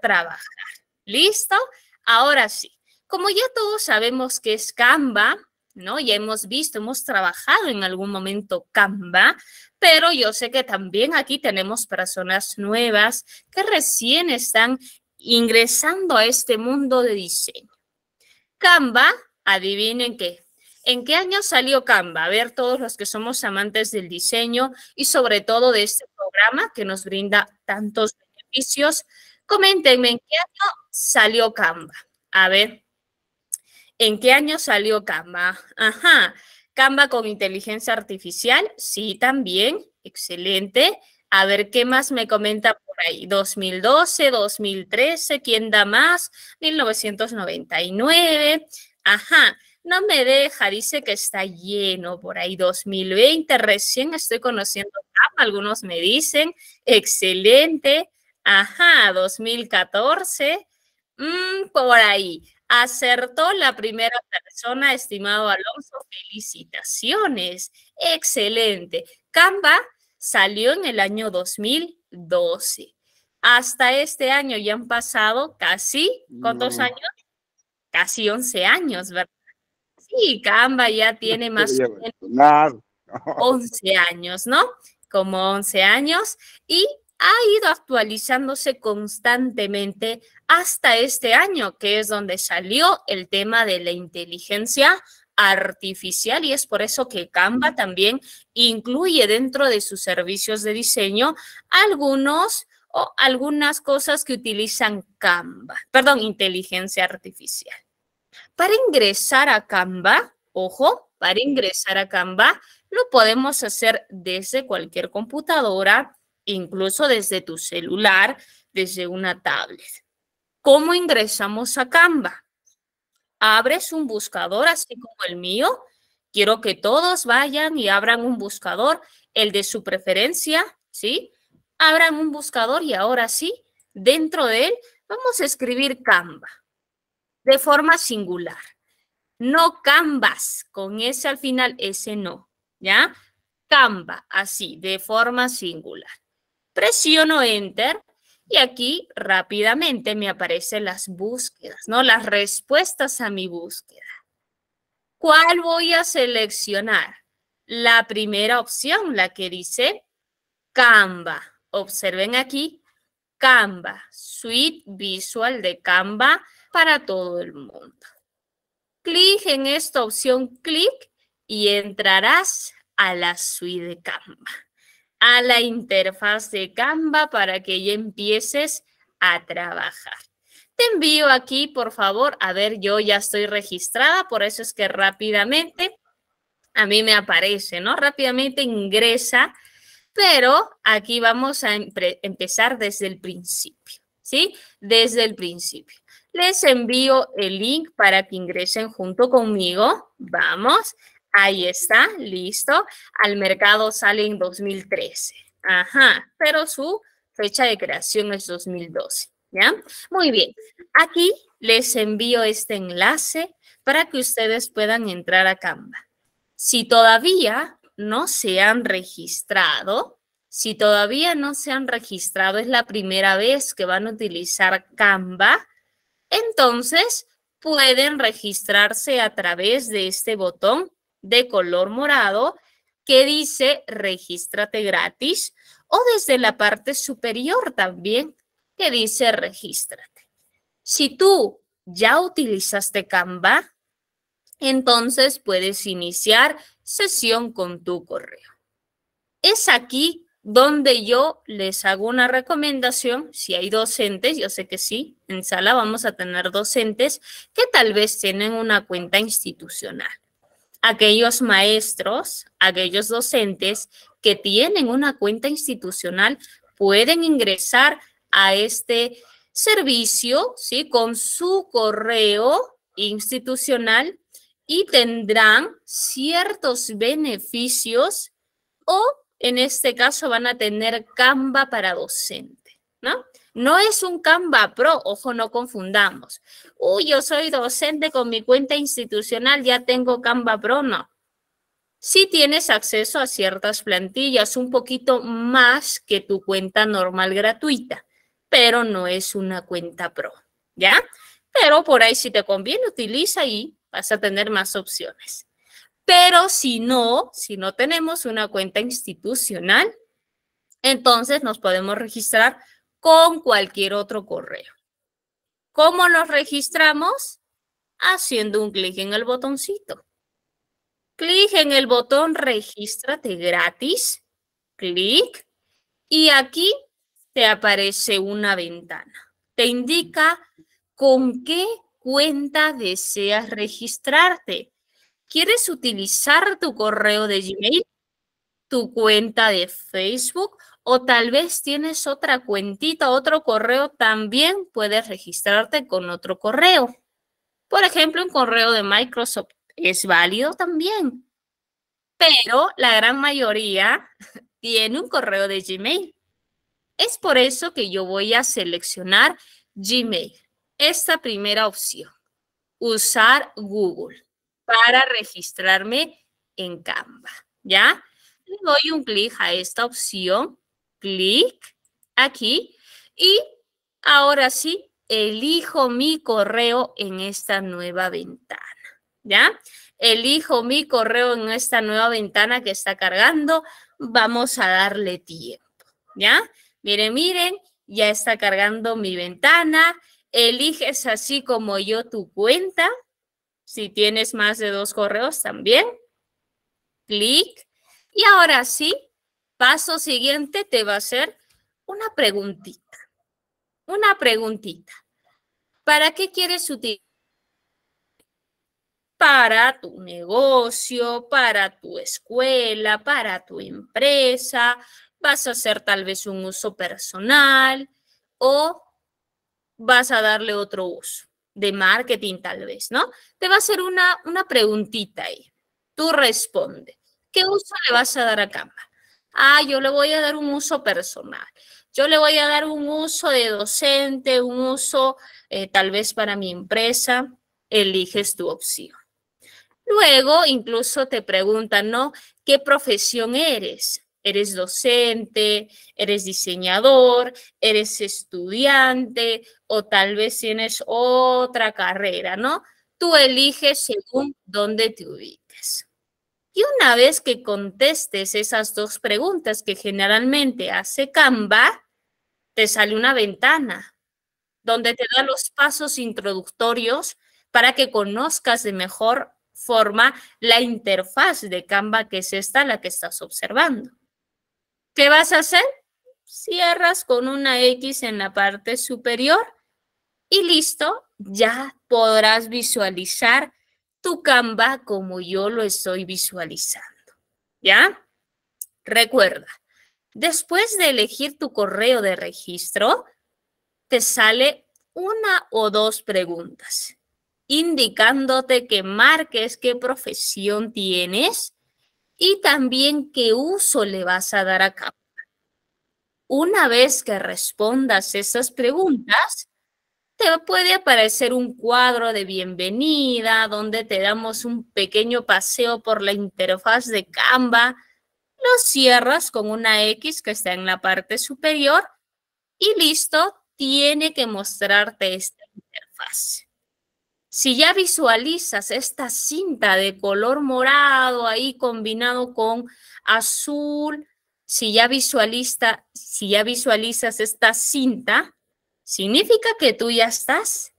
trabajar. ¿Listo? Ahora sí. Como ya todos sabemos que es Canva, ¿no? Ya hemos visto, hemos trabajado en algún momento Canva, pero yo sé que también aquí tenemos personas nuevas que recién están ingresando a este mundo de diseño. Canva, adivinen qué. ¿En qué año salió Canva? A ver, todos los que somos amantes del diseño y sobre todo de este programa que nos brinda tantos beneficios Coméntenme en qué año salió Canva. A ver, ¿en qué año salió Canva? Ajá, Canva con inteligencia artificial, sí, también, excelente. A ver, ¿qué más me comenta por ahí? 2012, 2013, ¿quién da más? 1999, ajá. No me deja, dice que está lleno por ahí 2020, recién estoy conociendo Canva, algunos me dicen, excelente. Ajá, 2014. Mm, por ahí. Acertó la primera persona, estimado Alonso. Felicitaciones. Excelente. Canva salió en el año 2012. Hasta este año ya han pasado casi, ¿cuántos años? Casi 11 años, ¿verdad? Sí, Canva ya tiene más o menos 11 años, ¿no? Como 11 años. Y ha ido actualizándose constantemente hasta este año, que es donde salió el tema de la inteligencia artificial y es por eso que Canva también incluye dentro de sus servicios de diseño algunos o algunas cosas que utilizan Canva, perdón, inteligencia artificial. Para ingresar a Canva, ojo, para ingresar a Canva lo podemos hacer desde cualquier computadora, incluso desde tu celular, desde una tablet. ¿Cómo ingresamos a Canva? Abres un buscador así como el mío. Quiero que todos vayan y abran un buscador, el de su preferencia, ¿sí? Abran un buscador y ahora sí, dentro de él vamos a escribir Canva de forma singular. No Canvas, con ese al final, ese no, ¿ya? Canva, así, de forma singular presiono enter y aquí rápidamente me aparecen las búsquedas, ¿no? Las respuestas a mi búsqueda. ¿Cuál voy a seleccionar? La primera opción, la que dice Canva. Observen aquí, Canva, suite visual de Canva para todo el mundo. Clic en esta opción, clic, y entrarás a la suite de Canva a la interfaz de Canva para que ya empieces a trabajar. Te envío aquí, por favor, a ver, yo ya estoy registrada, por eso es que rápidamente a mí me aparece, ¿no? Rápidamente ingresa, pero aquí vamos a empezar desde el principio, ¿sí? Desde el principio. Les envío el link para que ingresen junto conmigo. Vamos. Ahí está, listo. Al mercado sale en 2013. Ajá, pero su fecha de creación es 2012. ¿Ya? Muy bien. Aquí les envío este enlace para que ustedes puedan entrar a Canva. Si todavía no se han registrado, si todavía no se han registrado, es la primera vez que van a utilizar Canva, entonces pueden registrarse a través de este botón de color morado que dice regístrate gratis o desde la parte superior también que dice regístrate. Si tú ya utilizaste Canva, entonces puedes iniciar sesión con tu correo. Es aquí donde yo les hago una recomendación, si hay docentes, yo sé que sí, en sala vamos a tener docentes que tal vez tienen una cuenta institucional aquellos maestros, aquellos docentes que tienen una cuenta institucional pueden ingresar a este servicio, ¿sí? Con su correo institucional y tendrán ciertos beneficios o en este caso van a tener Canva para docente, ¿no? No es un Canva Pro, ojo, no confundamos. Uy, yo soy docente con mi cuenta institucional, ya tengo Canva Pro, no. Si sí tienes acceso a ciertas plantillas, un poquito más que tu cuenta normal gratuita, pero no es una cuenta Pro, ¿ya? Pero por ahí si te conviene, utiliza y vas a tener más opciones. Pero si no, si no tenemos una cuenta institucional, entonces nos podemos registrar con cualquier otro correo. ¿Cómo nos registramos? Haciendo un clic en el botoncito. Clic en el botón Regístrate gratis. Clic. Y aquí te aparece una ventana. Te indica con qué cuenta deseas registrarte. ¿Quieres utilizar tu correo de Gmail, tu cuenta de Facebook o tal vez tienes otra cuentita, otro correo, también puedes registrarte con otro correo. Por ejemplo, un correo de Microsoft es válido también, pero la gran mayoría tiene un correo de Gmail. Es por eso que yo voy a seleccionar Gmail, esta primera opción, usar Google para registrarme en Canva, ¿ya? Le doy un clic a esta opción clic aquí y ahora sí elijo mi correo en esta nueva ventana, ¿ya? Elijo mi correo en esta nueva ventana que está cargando. Vamos a darle tiempo, ¿ya? Miren, miren, ya está cargando mi ventana. Eliges así como yo tu cuenta. Si tienes más de dos correos también. Clic. Y ahora sí, paso siguiente te va a ser una preguntita. Una preguntita. ¿Para qué quieres utilizar? Para tu negocio, para tu escuela, para tu empresa. Vas a hacer tal vez un uso personal o vas a darle otro uso de marketing tal vez, ¿no? Te va a hacer una, una preguntita ahí. Tú responde. ¿Qué uso le vas a dar a Canva? ah, yo le voy a dar un uso personal, yo le voy a dar un uso de docente, un uso eh, tal vez para mi empresa, eliges tu opción. Luego incluso te preguntan, ¿no? ¿Qué profesión eres? ¿Eres docente? ¿Eres diseñador? ¿Eres estudiante? O tal vez tienes otra carrera, ¿no? Tú eliges según dónde te ubiques. Y una vez que contestes esas dos preguntas que generalmente hace Canva, te sale una ventana donde te da los pasos introductorios para que conozcas de mejor forma la interfaz de Canva, que es esta la que estás observando. ¿Qué vas a hacer? Cierras con una X en la parte superior y listo, ya podrás visualizar tu Canva como yo lo estoy visualizando. ¿Ya? Recuerda, después de elegir tu correo de registro, te sale una o dos preguntas indicándote que marques qué profesión tienes y también qué uso le vas a dar a Canva. Una vez que respondas esas preguntas, te puede aparecer un cuadro de bienvenida donde te damos un pequeño paseo por la interfaz de Canva, lo cierras con una X que está en la parte superior y listo, tiene que mostrarte esta interfaz. Si ya visualizas esta cinta de color morado ahí combinado con azul, si ya, si ya visualizas esta cinta, Significa que tú ya estás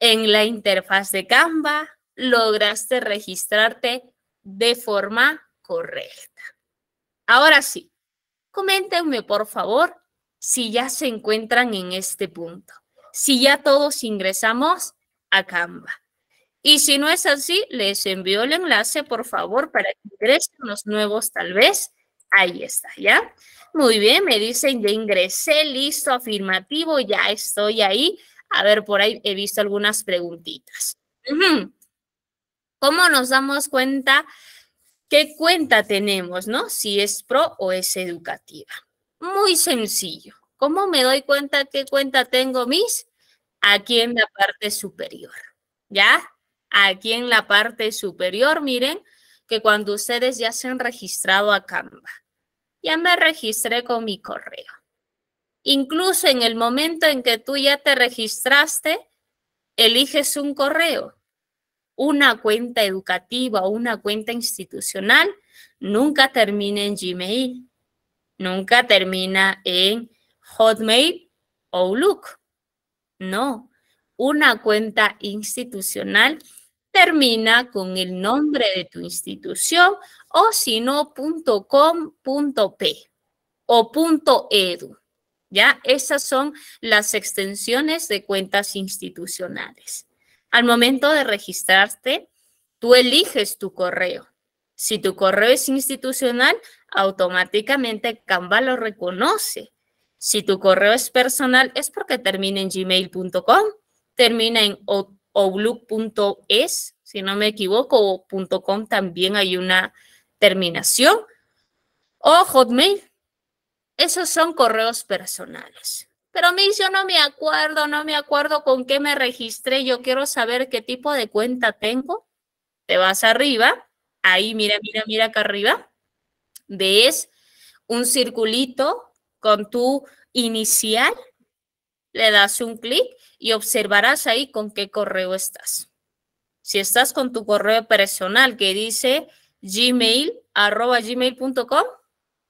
en la interfaz de Canva, lograste registrarte de forma correcta. Ahora sí, coméntenme por favor si ya se encuentran en este punto, si ya todos ingresamos a Canva. Y si no es así, les envío el enlace, por favor, para que ingresen los nuevos tal vez Ahí está, ¿ya? Muy bien, me dicen, ya ingresé, listo, afirmativo, ya estoy ahí. A ver, por ahí he visto algunas preguntitas. ¿Cómo nos damos cuenta qué cuenta tenemos, no? Si es pro o es educativa. Muy sencillo. ¿Cómo me doy cuenta qué cuenta tengo mis? Aquí en la parte superior, ¿ya? Aquí en la parte superior, miren, que cuando ustedes ya se han registrado a Canva. Ya me registré con mi correo. Incluso en el momento en que tú ya te registraste, eliges un correo, una cuenta educativa o una cuenta institucional, nunca termina en Gmail, nunca termina en Hotmail o Look, No, una cuenta institucional termina con el nombre de tu institución o si no, p o .edu. Ya, esas son las extensiones de cuentas institucionales. Al momento de registrarte, tú eliges tu correo. Si tu correo es institucional, automáticamente Canva lo reconoce. Si tu correo es personal, es porque termina en gmail.com, termina en o outlook.es, si no me equivoco, o .com también hay una terminación, o Hotmail. Esos son correos personales. Pero mis, yo no me acuerdo, no me acuerdo con qué me registré, yo quiero saber qué tipo de cuenta tengo. Te vas arriba, ahí mira, mira, mira acá arriba. Ves un circulito con tu inicial le das un clic y observarás ahí con qué correo estás. Si estás con tu correo personal que dice gmail gmail.com,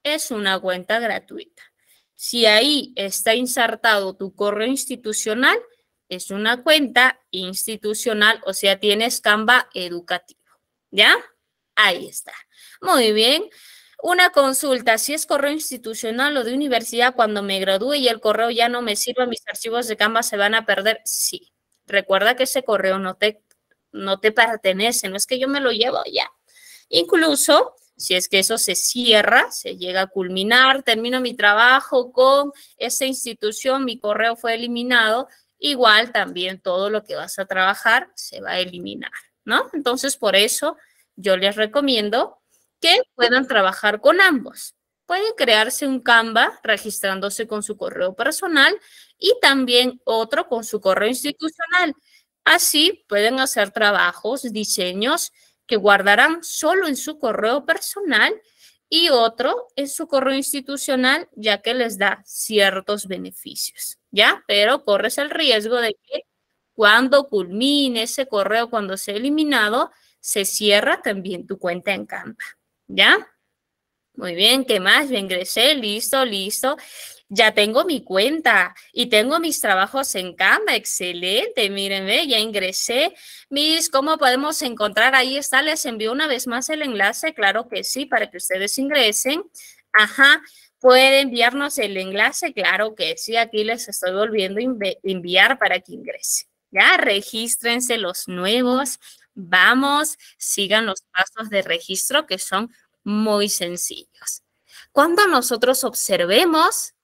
es una cuenta gratuita. Si ahí está insertado tu correo institucional, es una cuenta institucional, o sea, tienes Canva educativo. ¿Ya? Ahí está. Muy bien. Una consulta, si es correo institucional o de universidad cuando me gradúe y el correo ya no me sirve, mis archivos de Canva se van a perder. Sí, recuerda que ese correo no te, no te pertenece, no es que yo me lo llevo ya. Incluso si es que eso se cierra, se llega a culminar, termino mi trabajo con esa institución, mi correo fue eliminado, igual también todo lo que vas a trabajar se va a eliminar, ¿no? Entonces, por eso yo les recomiendo que puedan trabajar con ambos. Pueden crearse un Canva registrándose con su correo personal y también otro con su correo institucional. Así pueden hacer trabajos, diseños que guardarán solo en su correo personal y otro en su correo institucional, ya que les da ciertos beneficios, ¿ya? Pero corres el riesgo de que cuando culmine ese correo, cuando sea eliminado, se cierra también tu cuenta en Canva. ¿Ya? Muy bien, ¿qué más? Ya ingresé, listo, listo. Ya tengo mi cuenta y tengo mis trabajos en Canva. Excelente, mírenme, ya ingresé. Mis, ¿cómo podemos encontrar? Ahí está, les envío una vez más el enlace. Claro que sí, para que ustedes ingresen. Ajá, puede enviarnos el enlace. Claro que sí, aquí les estoy volviendo a enviar para que ingresen. Ya, regístrense los nuevos vamos, sigan los pasos de registro que son muy sencillos. Cuando nosotros observemos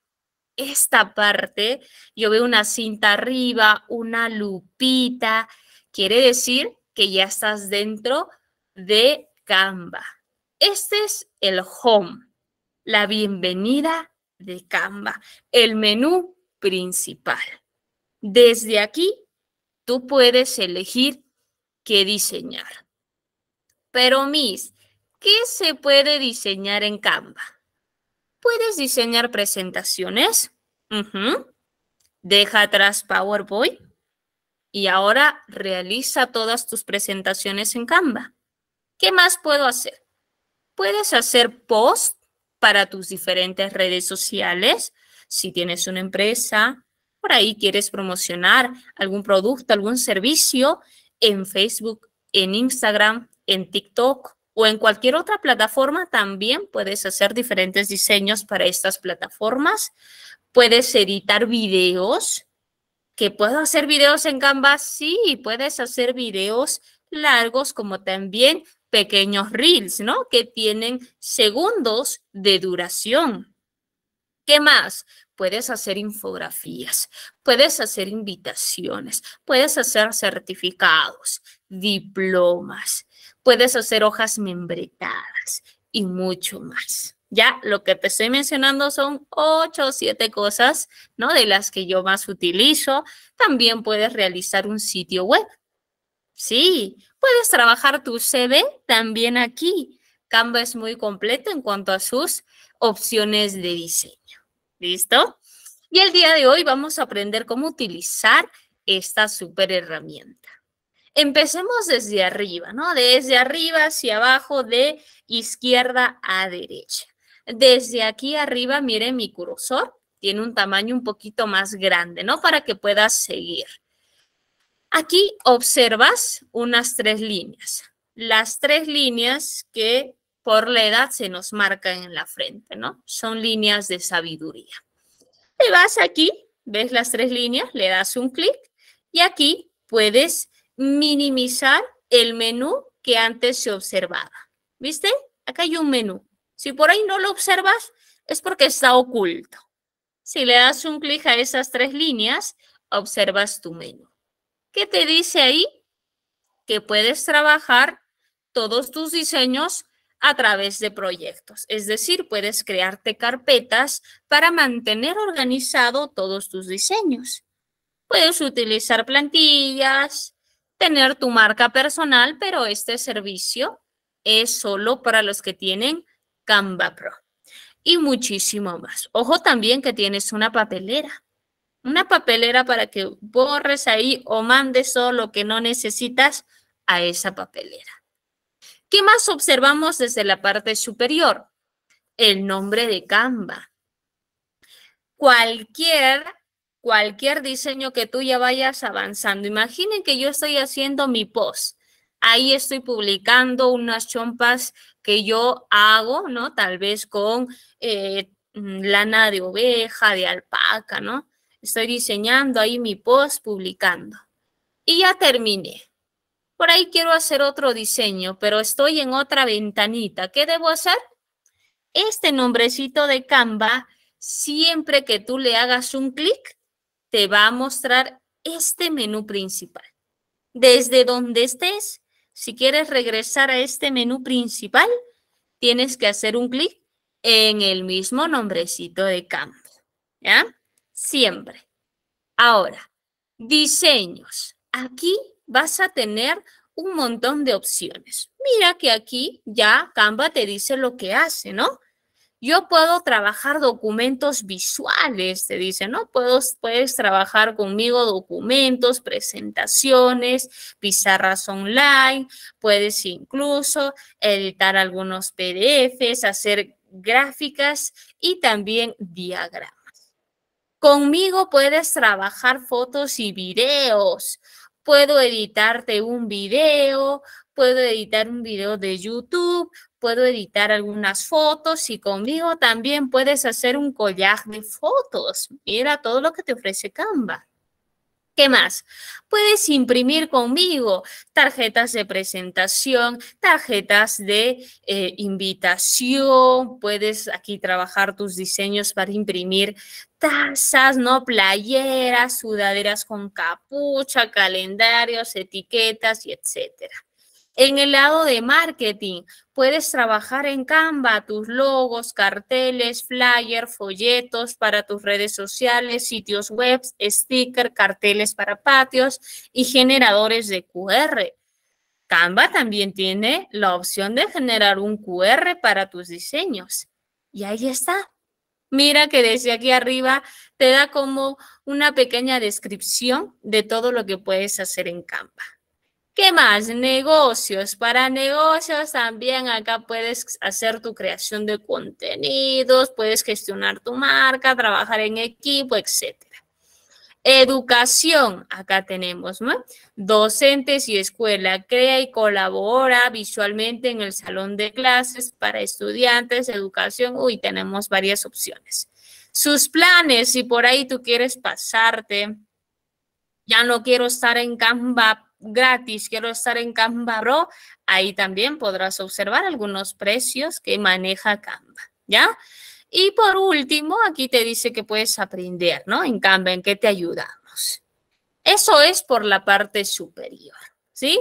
esta parte, yo veo una cinta arriba, una lupita, quiere decir que ya estás dentro de Canva. Este es el home, la bienvenida de Canva, el menú principal. Desde aquí, tú puedes elegir que diseñar. Pero Miss, ¿qué se puede diseñar en Canva? Puedes diseñar presentaciones. Deja atrás PowerPoint y ahora realiza todas tus presentaciones en Canva. ¿Qué más puedo hacer? Puedes hacer post para tus diferentes redes sociales. Si tienes una empresa, por ahí quieres promocionar algún producto, algún servicio en Facebook, en Instagram, en TikTok o en cualquier otra plataforma, también puedes hacer diferentes diseños para estas plataformas. Puedes editar videos, que puedo hacer videos en Canva, sí, puedes hacer videos largos como también pequeños reels, ¿no? Que tienen segundos de duración. ¿Qué más? Puedes hacer infografías, puedes hacer invitaciones, puedes hacer certificados, diplomas, puedes hacer hojas membretadas y mucho más. Ya lo que te estoy mencionando son ocho o siete cosas, ¿no? De las que yo más utilizo. También puedes realizar un sitio web. Sí, puedes trabajar tu CV también aquí. Canva es muy completo en cuanto a sus opciones de diseño. ¿Listo? Y el día de hoy vamos a aprender cómo utilizar esta super herramienta. Empecemos desde arriba, ¿no? Desde arriba hacia abajo, de izquierda a derecha. Desde aquí arriba, miren mi cursor, tiene un tamaño un poquito más grande, ¿no? Para que puedas seguir. Aquí observas unas tres líneas. Las tres líneas que por la edad se nos marca en la frente, ¿no? Son líneas de sabiduría. Te vas aquí, ves las tres líneas, le das un clic y aquí puedes minimizar el menú que antes se observaba. ¿Viste? Acá hay un menú. Si por ahí no lo observas, es porque está oculto. Si le das un clic a esas tres líneas, observas tu menú. ¿Qué te dice ahí? Que puedes trabajar todos tus diseños a través de proyectos. Es decir, puedes crearte carpetas para mantener organizado todos tus diseños. Puedes utilizar plantillas, tener tu marca personal, pero este servicio es solo para los que tienen Canva Pro. Y muchísimo más. Ojo también que tienes una papelera. Una papelera para que borres ahí o mandes todo lo que no necesitas a esa papelera. ¿Qué más observamos desde la parte superior? El nombre de Canva. Cualquier, cualquier diseño que tú ya vayas avanzando. Imaginen que yo estoy haciendo mi post. Ahí estoy publicando unas chompas que yo hago, ¿no? Tal vez con eh, lana de oveja, de alpaca, ¿no? Estoy diseñando ahí mi post, publicando. Y ya terminé. Por ahí quiero hacer otro diseño, pero estoy en otra ventanita. ¿Qué debo hacer? Este nombrecito de Canva, siempre que tú le hagas un clic, te va a mostrar este menú principal. Desde donde estés, si quieres regresar a este menú principal, tienes que hacer un clic en el mismo nombrecito de Canva. ¿Ya? Siempre. Ahora, diseños. Aquí vas a tener un montón de opciones. Mira que aquí ya Canva te dice lo que hace, ¿no? Yo puedo trabajar documentos visuales, te dice, ¿no? puedes trabajar conmigo documentos, presentaciones, pizarras online, puedes incluso editar algunos PDFs, hacer gráficas y también diagramas. Conmigo puedes trabajar fotos y videos puedo editarte un video, puedo editar un video de YouTube, puedo editar algunas fotos y conmigo también puedes hacer un collage de fotos. Mira todo lo que te ofrece Canva. ¿Qué más? Puedes imprimir conmigo tarjetas de presentación, tarjetas de eh, invitación, puedes aquí trabajar tus diseños para imprimir tazas, ¿no? Playeras, sudaderas con capucha, calendarios, etiquetas y etcétera. En el lado de marketing, puedes trabajar en Canva tus logos, carteles, flyers, folletos para tus redes sociales, sitios web, sticker, carteles para patios y generadores de QR. Canva también tiene la opción de generar un QR para tus diseños. Y ahí está. Mira que desde aquí arriba te da como una pequeña descripción de todo lo que puedes hacer en Canva. ¿Qué más? Negocios. Para negocios también acá puedes hacer tu creación de contenidos, puedes gestionar tu marca, trabajar en equipo, etc. Educación, acá tenemos, ¿no? Docentes y escuela. Crea y colabora visualmente en el salón de clases para estudiantes, educación. Uy, tenemos varias opciones. Sus planes, si por ahí tú quieres pasarte, ya no quiero estar en Canva, gratis, quiero estar en Canva Pro, ahí también podrás observar algunos precios que maneja Canva, ¿ya? Y por último, aquí te dice que puedes aprender, ¿no? En Canva, ¿en qué te ayudamos? Eso es por la parte superior, ¿sí?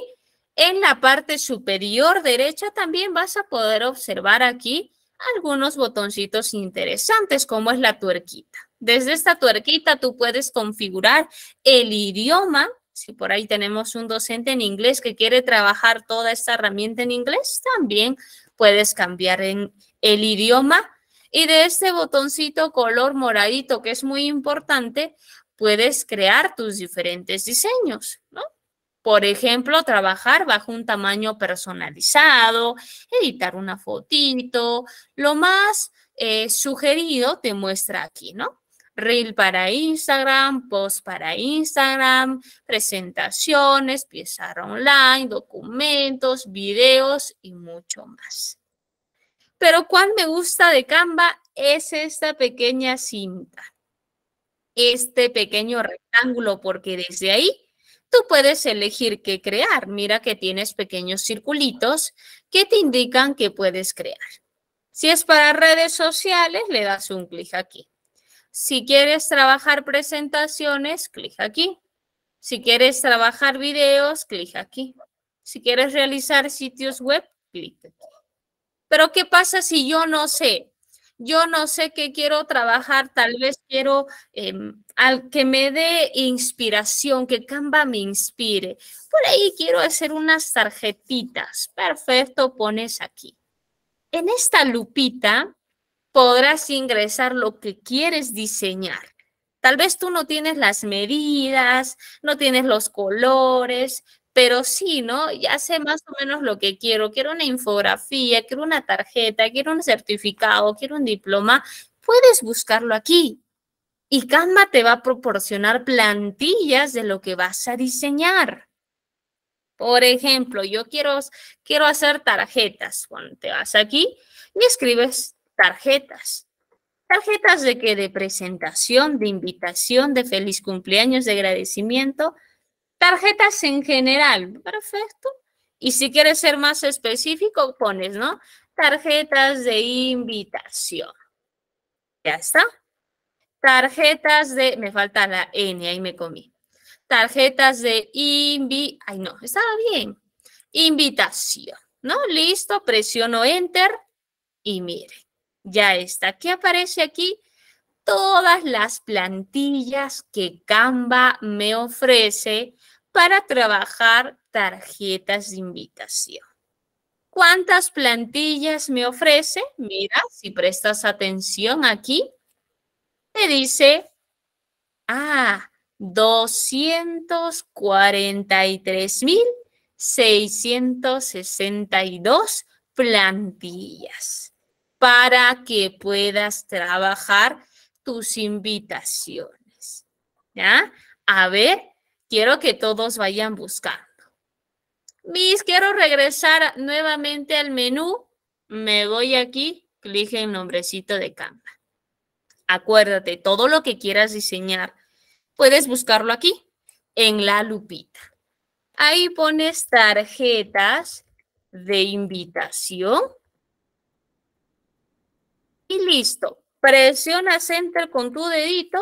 En la parte superior derecha también vas a poder observar aquí algunos botoncitos interesantes, como es la tuerquita. Desde esta tuerquita tú puedes configurar el idioma si por ahí tenemos un docente en inglés que quiere trabajar toda esta herramienta en inglés, también puedes cambiar en el idioma. Y de este botoncito color moradito, que es muy importante, puedes crear tus diferentes diseños, ¿no? Por ejemplo, trabajar bajo un tamaño personalizado, editar una fotito, lo más eh, sugerido te muestra aquí, ¿no? reel para Instagram, post para Instagram, presentaciones, piezar online, documentos, videos y mucho más. Pero cuál me gusta de Canva es esta pequeña cinta, este pequeño rectángulo, porque desde ahí tú puedes elegir qué crear. Mira que tienes pequeños circulitos que te indican qué puedes crear. Si es para redes sociales, le das un clic aquí. Si quieres trabajar presentaciones, clic aquí. Si quieres trabajar videos, clic aquí. Si quieres realizar sitios web, clic aquí. Pero ¿qué pasa si yo no sé? Yo no sé qué quiero trabajar, tal vez quiero em, al que me dé inspiración, que Canva me inspire. Por ahí quiero hacer unas tarjetitas. Perfecto, pones aquí. En esta lupita podrás ingresar lo que quieres diseñar. Tal vez tú no tienes las medidas, no tienes los colores, pero sí, ¿no? Ya sé más o menos lo que quiero. Quiero una infografía, quiero una tarjeta, quiero un certificado, quiero un diploma. Puedes buscarlo aquí. Y Canva te va a proporcionar plantillas de lo que vas a diseñar. Por ejemplo, yo quiero, quiero hacer tarjetas. Cuando te vas aquí y escribes tarjetas. Tarjetas de que de presentación, de invitación, de feliz cumpleaños, de agradecimiento, tarjetas en general, perfecto. Y si quieres ser más específico, pones, ¿no? Tarjetas de invitación. Ya está. Tarjetas de, me falta la N, ahí me comí. Tarjetas de invi, ay no, estaba bien. Invitación, ¿no? Listo, presiono enter y mire ya está. ¿Qué aparece aquí? Todas las plantillas que Canva me ofrece para trabajar tarjetas de invitación. ¿Cuántas plantillas me ofrece? Mira, si prestas atención aquí, te dice, ah, 243.662 plantillas para que puedas trabajar tus invitaciones. ¿Ya? A ver, quiero que todos vayan buscando. Mis, quiero regresar nuevamente al menú. Me voy aquí, clic en nombrecito de Canva. Acuérdate, todo lo que quieras diseñar, puedes buscarlo aquí, en la lupita. Ahí pones tarjetas de invitación y listo. Presionas Enter con tu dedito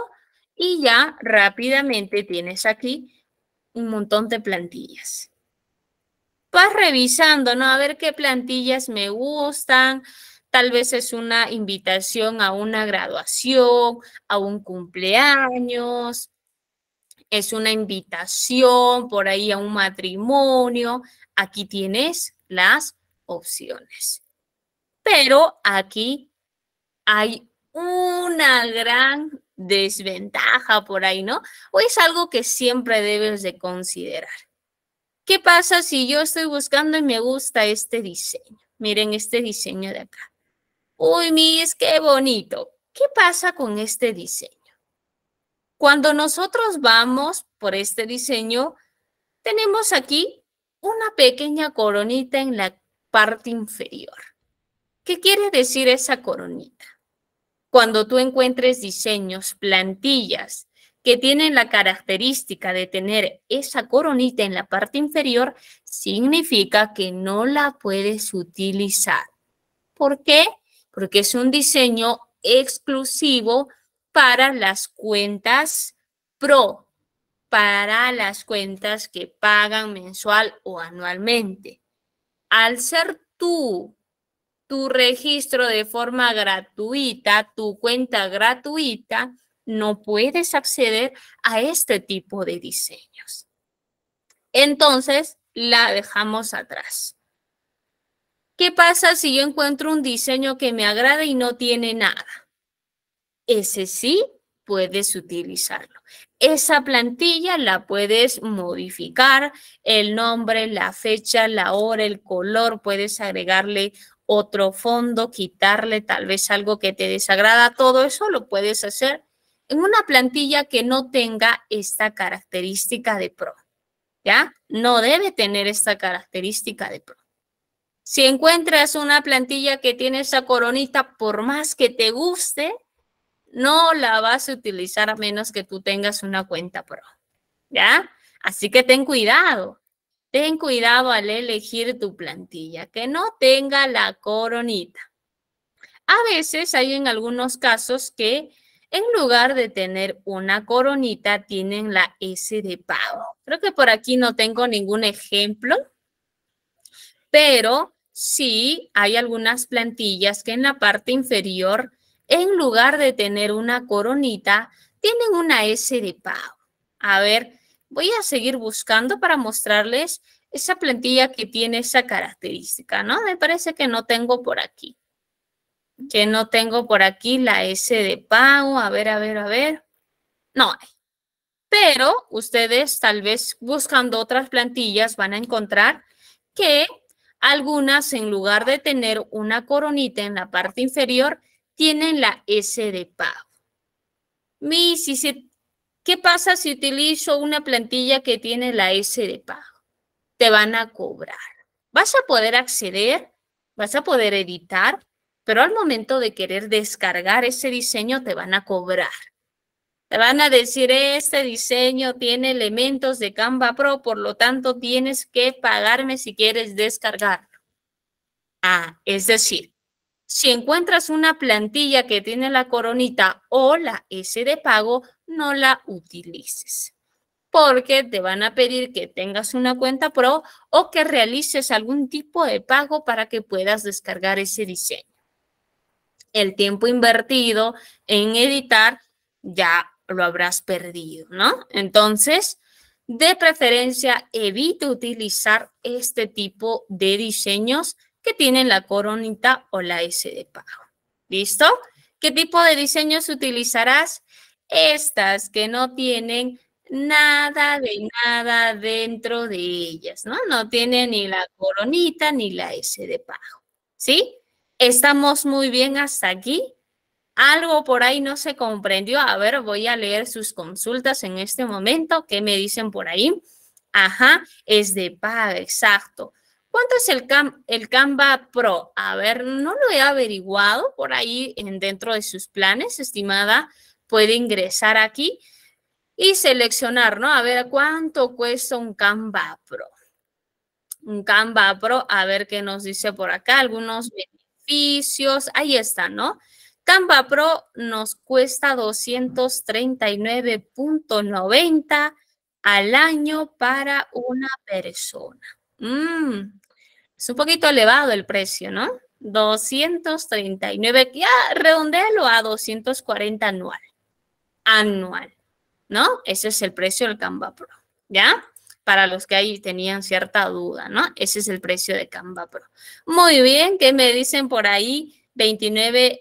y ya rápidamente tienes aquí un montón de plantillas. Vas revisando, ¿no? A ver qué plantillas me gustan. Tal vez es una invitación a una graduación, a un cumpleaños, es una invitación por ahí a un matrimonio. Aquí tienes las opciones. Pero aquí hay una gran desventaja por ahí, ¿no? O es algo que siempre debes de considerar. ¿Qué pasa si yo estoy buscando y me gusta este diseño? Miren este diseño de acá. Uy, mis, qué bonito. ¿Qué pasa con este diseño? Cuando nosotros vamos por este diseño, tenemos aquí una pequeña coronita en la parte inferior. ¿Qué quiere decir esa coronita? cuando tú encuentres diseños, plantillas que tienen la característica de tener esa coronita en la parte inferior, significa que no la puedes utilizar. ¿Por qué? Porque es un diseño exclusivo para las cuentas pro, para las cuentas que pagan mensual o anualmente. Al ser tú tu registro de forma gratuita, tu cuenta gratuita, no puedes acceder a este tipo de diseños. Entonces, la dejamos atrás. ¿Qué pasa si yo encuentro un diseño que me agrada y no tiene nada? Ese sí puedes utilizarlo. Esa plantilla la puedes modificar, el nombre, la fecha, la hora, el color, puedes agregarle otro fondo, quitarle tal vez algo que te desagrada, todo eso lo puedes hacer en una plantilla que no tenga esta característica de pro. ¿Ya? No debe tener esta característica de pro. Si encuentras una plantilla que tiene esa coronita, por más que te guste, no la vas a utilizar a menos que tú tengas una cuenta pro. ¿Ya? Así que ten cuidado. Ten cuidado al elegir tu plantilla, que no tenga la coronita. A veces hay en algunos casos que en lugar de tener una coronita, tienen la S de pavo. Creo que por aquí no tengo ningún ejemplo, pero sí hay algunas plantillas que en la parte inferior, en lugar de tener una coronita, tienen una S de pavo. A ver, voy a seguir buscando para mostrarles esa plantilla que tiene esa característica, ¿no? Me parece que no tengo por aquí. Que no tengo por aquí la S de pago. A ver, a ver, a ver. No hay. Pero ustedes tal vez buscando otras plantillas van a encontrar que algunas en lugar de tener una coronita en la parte inferior, tienen la S de pago. Mi, si ¿Qué pasa si utilizo una plantilla que tiene la S de pago? Te van a cobrar. Vas a poder acceder, vas a poder editar, pero al momento de querer descargar ese diseño te van a cobrar. Te van a decir, este diseño tiene elementos de Canva Pro, por lo tanto tienes que pagarme si quieres descargarlo. Ah, es decir, si encuentras una plantilla que tiene la coronita o la S de pago, no la utilices porque te van a pedir que tengas una cuenta pro o que realices algún tipo de pago para que puedas descargar ese diseño. El tiempo invertido en editar ya lo habrás perdido, ¿no? Entonces, de preferencia, evita utilizar este tipo de diseños que tienen la coronita o la S de pago. ¿Listo? ¿Qué tipo de diseños utilizarás? Estas que no tienen nada de nada dentro de ellas, ¿no? No tienen ni la coronita ni la S de pago, ¿sí? Estamos muy bien hasta aquí. Algo por ahí no se comprendió. A ver, voy a leer sus consultas en este momento. ¿Qué me dicen por ahí? Ajá, es de pago, exacto. ¿Cuánto es el, Cam el Canva Pro? A ver, no lo he averiguado por ahí en, dentro de sus planes, estimada. Puede ingresar aquí y seleccionar, ¿no? A ver cuánto cuesta un Canva Pro. Un Canva Pro, a ver qué nos dice por acá, algunos beneficios, ahí está, ¿no? Canva Pro nos cuesta 239.90 al año para una persona. Mm. Es un poquito elevado el precio, ¿no? 239, ya redondéalo a 240 anual. Anual, ¿no? Ese es el precio del Canva Pro, ¿ya? Para los que ahí tenían cierta duda, ¿no? Ese es el precio de Canva Pro. Muy bien, ¿qué me dicen por ahí? 29,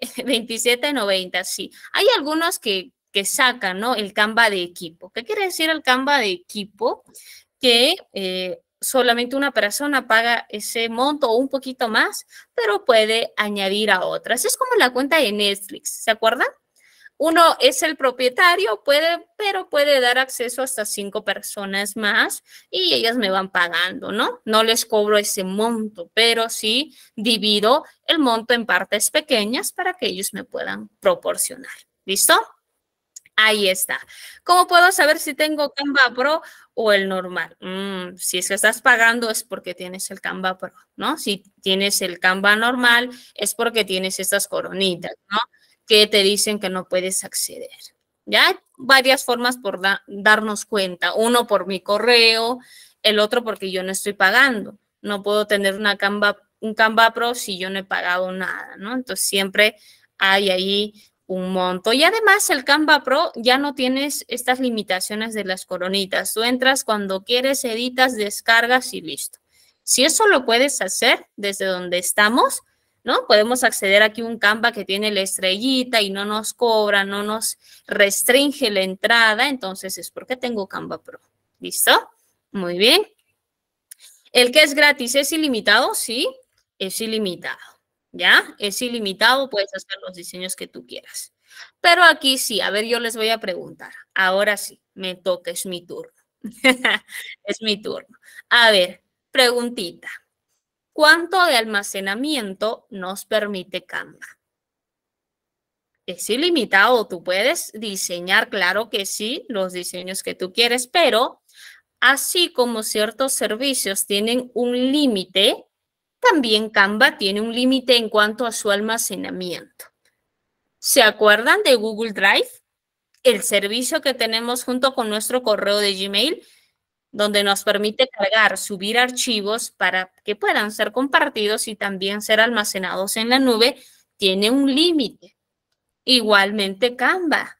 90, sí. Hay algunos que, sacan, ¿no? El Canva de equipo. ¿Qué quiere decir el Canva de equipo? Que eh, solamente una persona paga ese monto o un poquito más, pero puede añadir a otras. Es como la cuenta de Netflix, ¿se acuerdan? Uno es el propietario, puede, pero puede dar acceso hasta cinco personas más y ellas me van pagando, ¿no? No les cobro ese monto, pero sí divido el monto en partes pequeñas para que ellos me puedan proporcionar. ¿Listo? Ahí está. ¿Cómo puedo saber si tengo Canva Pro o el normal? Mm, si es que estás pagando es porque tienes el Canva Pro, ¿no? Si tienes el Canva normal es porque tienes estas coronitas, ¿no? Que te dicen que no puedes acceder. Ya hay varias formas por darnos cuenta. Uno por mi correo, el otro porque yo no estoy pagando. No puedo tener una un Canva Pro si yo no he pagado nada, ¿no? Entonces siempre hay ahí un monto. Y además el Canva Pro ya no tienes estas limitaciones de las coronitas. Tú entras cuando quieres, editas, descargas y listo. Si eso lo puedes hacer desde donde estamos, ¿no? Podemos acceder aquí a un Canva que tiene la estrellita y no nos cobra, no nos restringe la entrada. Entonces es porque tengo Canva Pro. ¿Listo? Muy bien. El que es gratis es ilimitado, sí, es ilimitado. ¿ya? Es ilimitado, puedes hacer los diseños que tú quieras. Pero aquí sí, a ver, yo les voy a preguntar. Ahora sí, me toca, es mi turno. es mi turno. A ver, preguntita. ¿Cuánto de almacenamiento nos permite Canva? Es ilimitado, tú puedes diseñar, claro que sí, los diseños que tú quieres, pero así como ciertos servicios tienen un límite, también Canva tiene un límite en cuanto a su almacenamiento. ¿Se acuerdan de Google Drive? El servicio que tenemos junto con nuestro correo de Gmail, donde nos permite cargar, subir archivos para que puedan ser compartidos y también ser almacenados en la nube, tiene un límite. Igualmente Canva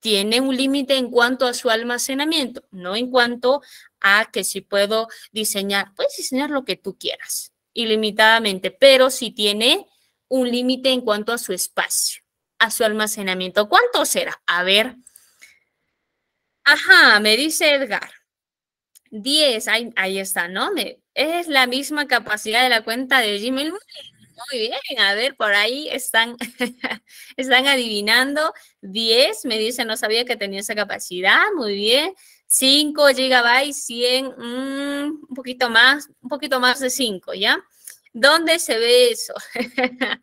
tiene un límite en cuanto a su almacenamiento, no en cuanto a que si puedo diseñar, puedes diseñar lo que tú quieras ilimitadamente, pero si tiene un límite en cuanto a su espacio, a su almacenamiento. ¿Cuánto será? A ver. Ajá, me dice Edgar. 10, ahí, está, ¿no? Me, es la misma capacidad de la cuenta de Gmail. Muy bien, a ver, por ahí están, están adivinando. 10, me dice, no sabía que tenía esa capacidad. Muy bien. 5 GB, 100, un poquito más, un poquito más de 5, ¿ya? ¿Dónde se ve eso?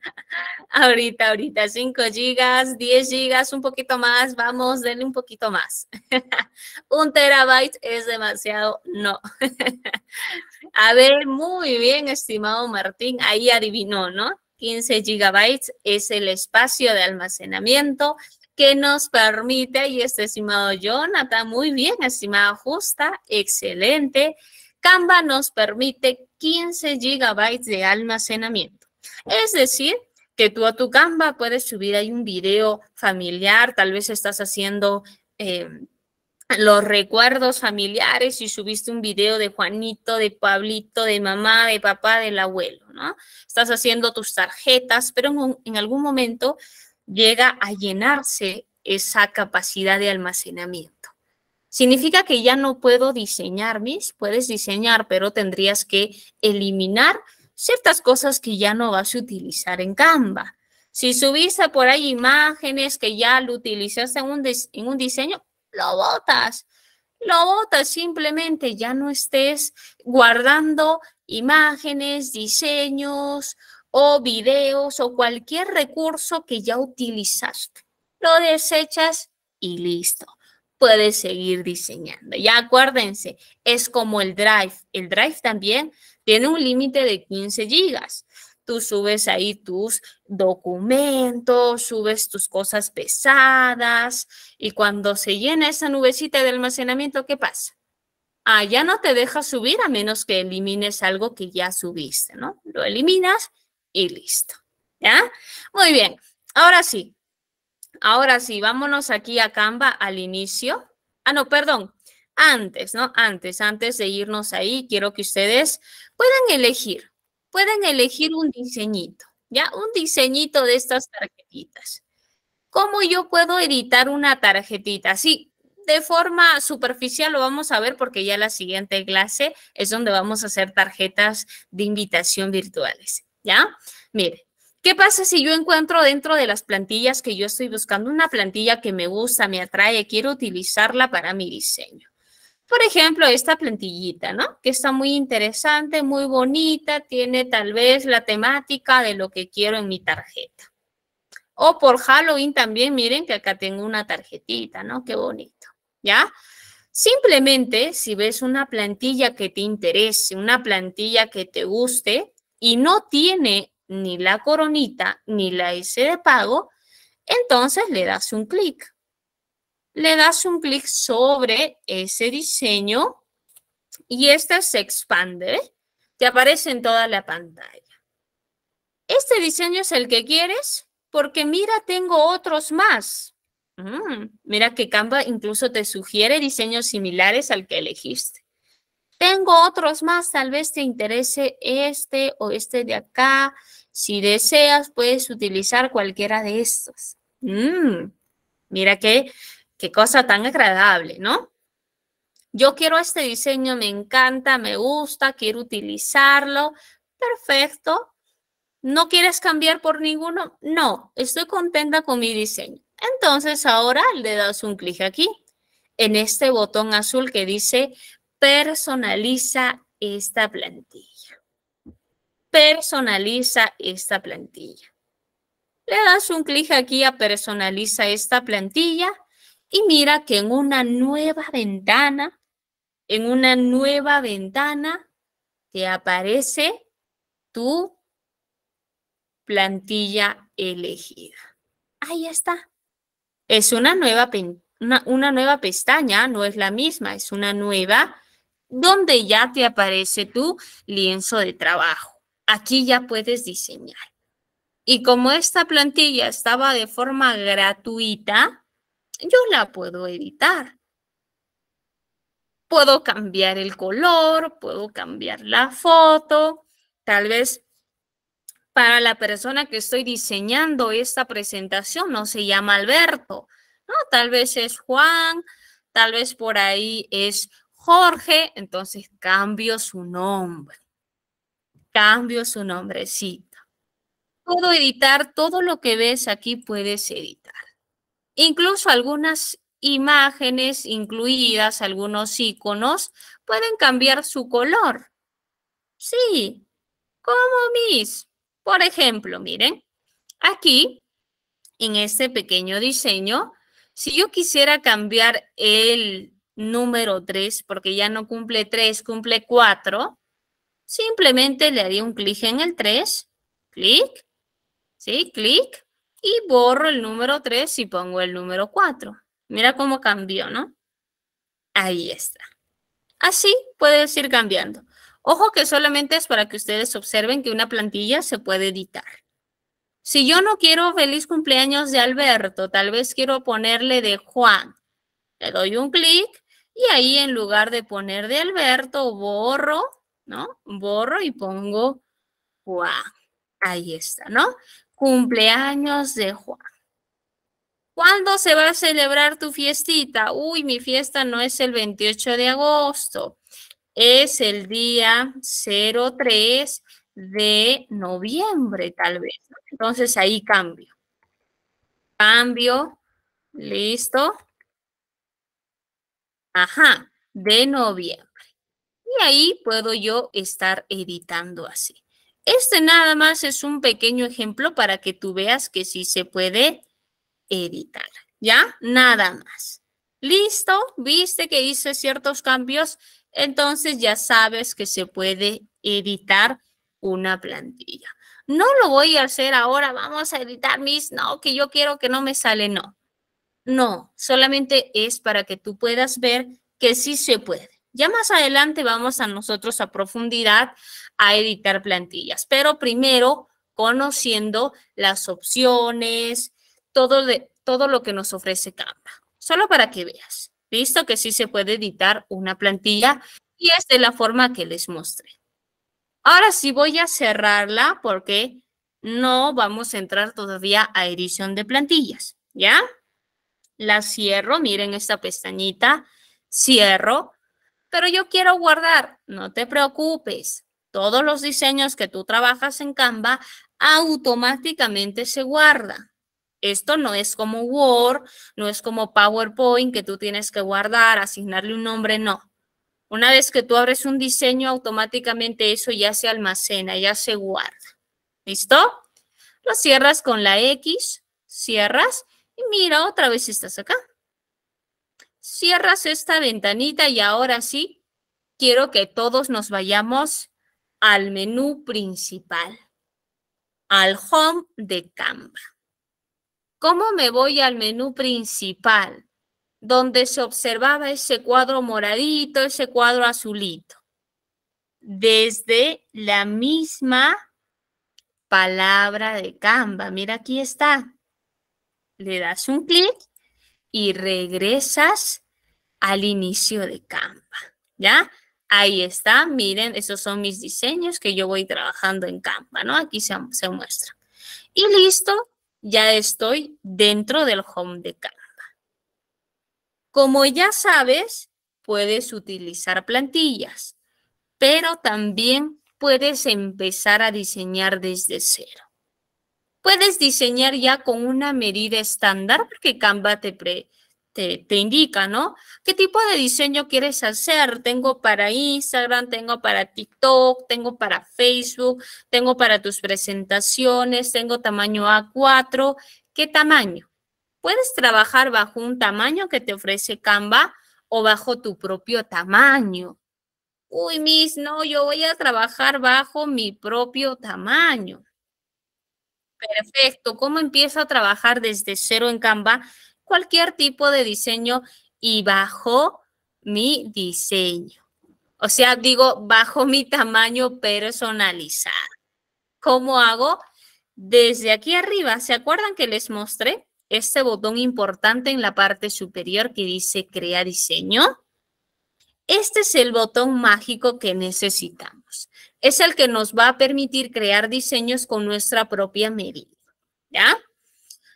ahorita, ahorita, 5 gigas, 10 gigas, un poquito más, vamos, denle un poquito más. un terabyte es demasiado, no. A ver, muy bien, estimado Martín, ahí adivinó, ¿no? 15 gigabytes es el espacio de almacenamiento que nos permite, y este estimado Jonathan, muy bien, estimada Justa, excelente. Canva nos permite 15 GB de almacenamiento. Es decir, que tú a tu Canva puedes subir ahí un video familiar, tal vez estás haciendo... Eh, los recuerdos familiares y subiste un video de Juanito, de Pablito, de mamá, de papá, del abuelo, ¿no? Estás haciendo tus tarjetas, pero en, en algún momento llega a llenarse esa capacidad de almacenamiento. Significa que ya no puedo diseñar mis, puedes diseñar, pero tendrías que eliminar ciertas cosas que ya no vas a utilizar en Canva. Si subiste por ahí imágenes que ya lo utilizaste en un, en un diseño, lo botas. Lo botas simplemente, ya no estés guardando imágenes, diseños o videos o cualquier recurso que ya utilizaste. Lo desechas y listo. Puedes seguir diseñando. Ya acuérdense, es como el Drive. El Drive también tiene un límite de 15 gigas. Tú subes ahí tus documentos, subes tus cosas pesadas y cuando se llena esa nubecita de almacenamiento, ¿qué pasa? Ah, ya no te deja subir a menos que elimines algo que ya subiste, ¿no? Lo eliminas y listo. ¿Ya? Muy bien, ahora sí. Ahora sí, vámonos aquí a Canva al inicio. Ah, no, perdón. Antes, ¿no? Antes, antes de irnos ahí, quiero que ustedes puedan elegir, pueden elegir un diseñito, ¿ya? Un diseñito de estas tarjetitas. ¿Cómo yo puedo editar una tarjetita? Sí, de forma superficial lo vamos a ver porque ya la siguiente clase es donde vamos a hacer tarjetas de invitación virtuales. ¿ya? Mire, ¿Qué pasa si yo encuentro dentro de las plantillas que yo estoy buscando una plantilla que me gusta, me atrae, quiero utilizarla para mi diseño? Por ejemplo, esta plantillita, ¿no? Que está muy interesante, muy bonita, tiene tal vez la temática de lo que quiero en mi tarjeta. O por Halloween también, miren que acá tengo una tarjetita, ¿no? Qué bonito, ¿ya? Simplemente, si ves una plantilla que te interese, una plantilla que te guste, y no tiene ni la coronita ni la S de pago, entonces le das un clic. Le das un clic sobre ese diseño y este se expande. Te aparece en toda la pantalla. Este diseño es el que quieres porque mira, tengo otros más. Mm, mira que Canva incluso te sugiere diseños similares al que elegiste. Tengo otros más, tal vez te interese este o este de acá. Si deseas, puedes utilizar cualquiera de estos. Mm, mira qué, qué cosa tan agradable, ¿no? Yo quiero este diseño, me encanta, me gusta, quiero utilizarlo. Perfecto. ¿No quieres cambiar por ninguno? No, estoy contenta con mi diseño. Entonces ahora le das un clic aquí, en este botón azul que dice personaliza esta plantilla. Personaliza esta plantilla. Le das un clic aquí a personaliza esta plantilla y mira que en una nueva ventana, en una nueva ventana te aparece tu plantilla elegida. Ahí está. Es una nueva, una nueva pestaña, no es la misma, es una nueva donde ya te aparece tu lienzo de trabajo. Aquí ya puedes diseñar. Y como esta plantilla estaba de forma gratuita, yo la puedo editar. Puedo cambiar el color, puedo cambiar la foto, tal vez para la persona que estoy diseñando esta presentación no se llama Alberto, no, tal vez es Juan, tal vez por ahí es Jorge, entonces cambio su nombre. Cambio su nombrecito. Puedo editar todo lo que ves aquí, puedes editar. Incluso algunas imágenes incluidas, algunos iconos, pueden cambiar su color. Sí, como mis. Por ejemplo, miren, aquí, en este pequeño diseño, si yo quisiera cambiar el número 3, porque ya no cumple 3, cumple 4, simplemente le haría un clic en el 3, clic, ¿sí? Clic, y borro el número 3 y pongo el número 4. Mira cómo cambió, ¿no? Ahí está. Así puedes ir cambiando. Ojo que solamente es para que ustedes observen que una plantilla se puede editar. Si yo no quiero feliz cumpleaños de Alberto, tal vez quiero ponerle de Juan. Le doy un clic y ahí en lugar de poner de Alberto, borro, ¿no? Borro y pongo Juan. Ahí está, ¿no? Cumpleaños de Juan. ¿Cuándo se va a celebrar tu fiestita? Uy, mi fiesta no es el 28 de agosto, es el día 03 de noviembre, tal vez. Entonces ahí cambio. Cambio, listo. Ajá, de noviembre. Y ahí puedo yo estar editando así. Este nada más es un pequeño ejemplo para que tú veas que sí se puede editar, ¿ya? Nada más. Listo, viste que hice ciertos cambios, entonces ya sabes que se puede editar una plantilla. No lo voy a hacer ahora, vamos a editar mis, no, que yo quiero que no me sale, no. No, solamente es para que tú puedas ver que sí se puede. Ya más adelante vamos a nosotros a profundidad a editar plantillas, pero primero conociendo las opciones, todo, de, todo lo que nos ofrece Canva. Solo para que veas, visto que sí se puede editar una plantilla y es de la forma que les mostré. Ahora sí voy a cerrarla porque no vamos a entrar todavía a edición de plantillas, ¿ya? la cierro, miren esta pestañita, cierro, pero yo quiero guardar, no te preocupes, todos los diseños que tú trabajas en Canva automáticamente se guarda. Esto no es como Word, no es como PowerPoint que tú tienes que guardar, asignarle un nombre, no. Una vez que tú abres un diseño, automáticamente eso ya se almacena, ya se guarda. ¿Listo? Lo cierras con la X, cierras y mira, otra vez estás acá. Cierras esta ventanita y ahora sí, quiero que todos nos vayamos al menú principal, al home de Canva. ¿Cómo me voy al menú principal? Donde se observaba ese cuadro moradito, ese cuadro azulito. Desde la misma palabra de Canva. Mira, aquí está le das un clic y regresas al inicio de Canva, ¿ya? Ahí está, miren, esos son mis diseños que yo voy trabajando en Canva, ¿no? Aquí se, muestra. Y listo, ya estoy dentro del home de Canva. Como ya sabes, puedes utilizar plantillas, pero también puedes empezar a diseñar desde cero. Puedes diseñar ya con una medida estándar, porque Canva te, te, te, indica, ¿no? ¿Qué tipo de diseño quieres hacer? Tengo para Instagram, tengo para TikTok, tengo para Facebook, tengo para tus presentaciones, tengo tamaño A4. ¿Qué tamaño? Puedes trabajar bajo un tamaño que te ofrece Canva o bajo tu propio tamaño. Uy, Miss, no, yo voy a trabajar bajo mi propio tamaño. Perfecto. ¿Cómo empiezo a trabajar desde cero en Canva cualquier tipo de diseño y bajo mi diseño? O sea, digo, bajo mi tamaño personalizado. ¿Cómo hago? Desde aquí arriba, ¿se acuerdan que les mostré este botón importante en la parte superior que dice crea diseño? Este es el botón mágico que necesitamos es el que nos va a permitir crear diseños con nuestra propia medida. ¿Ya?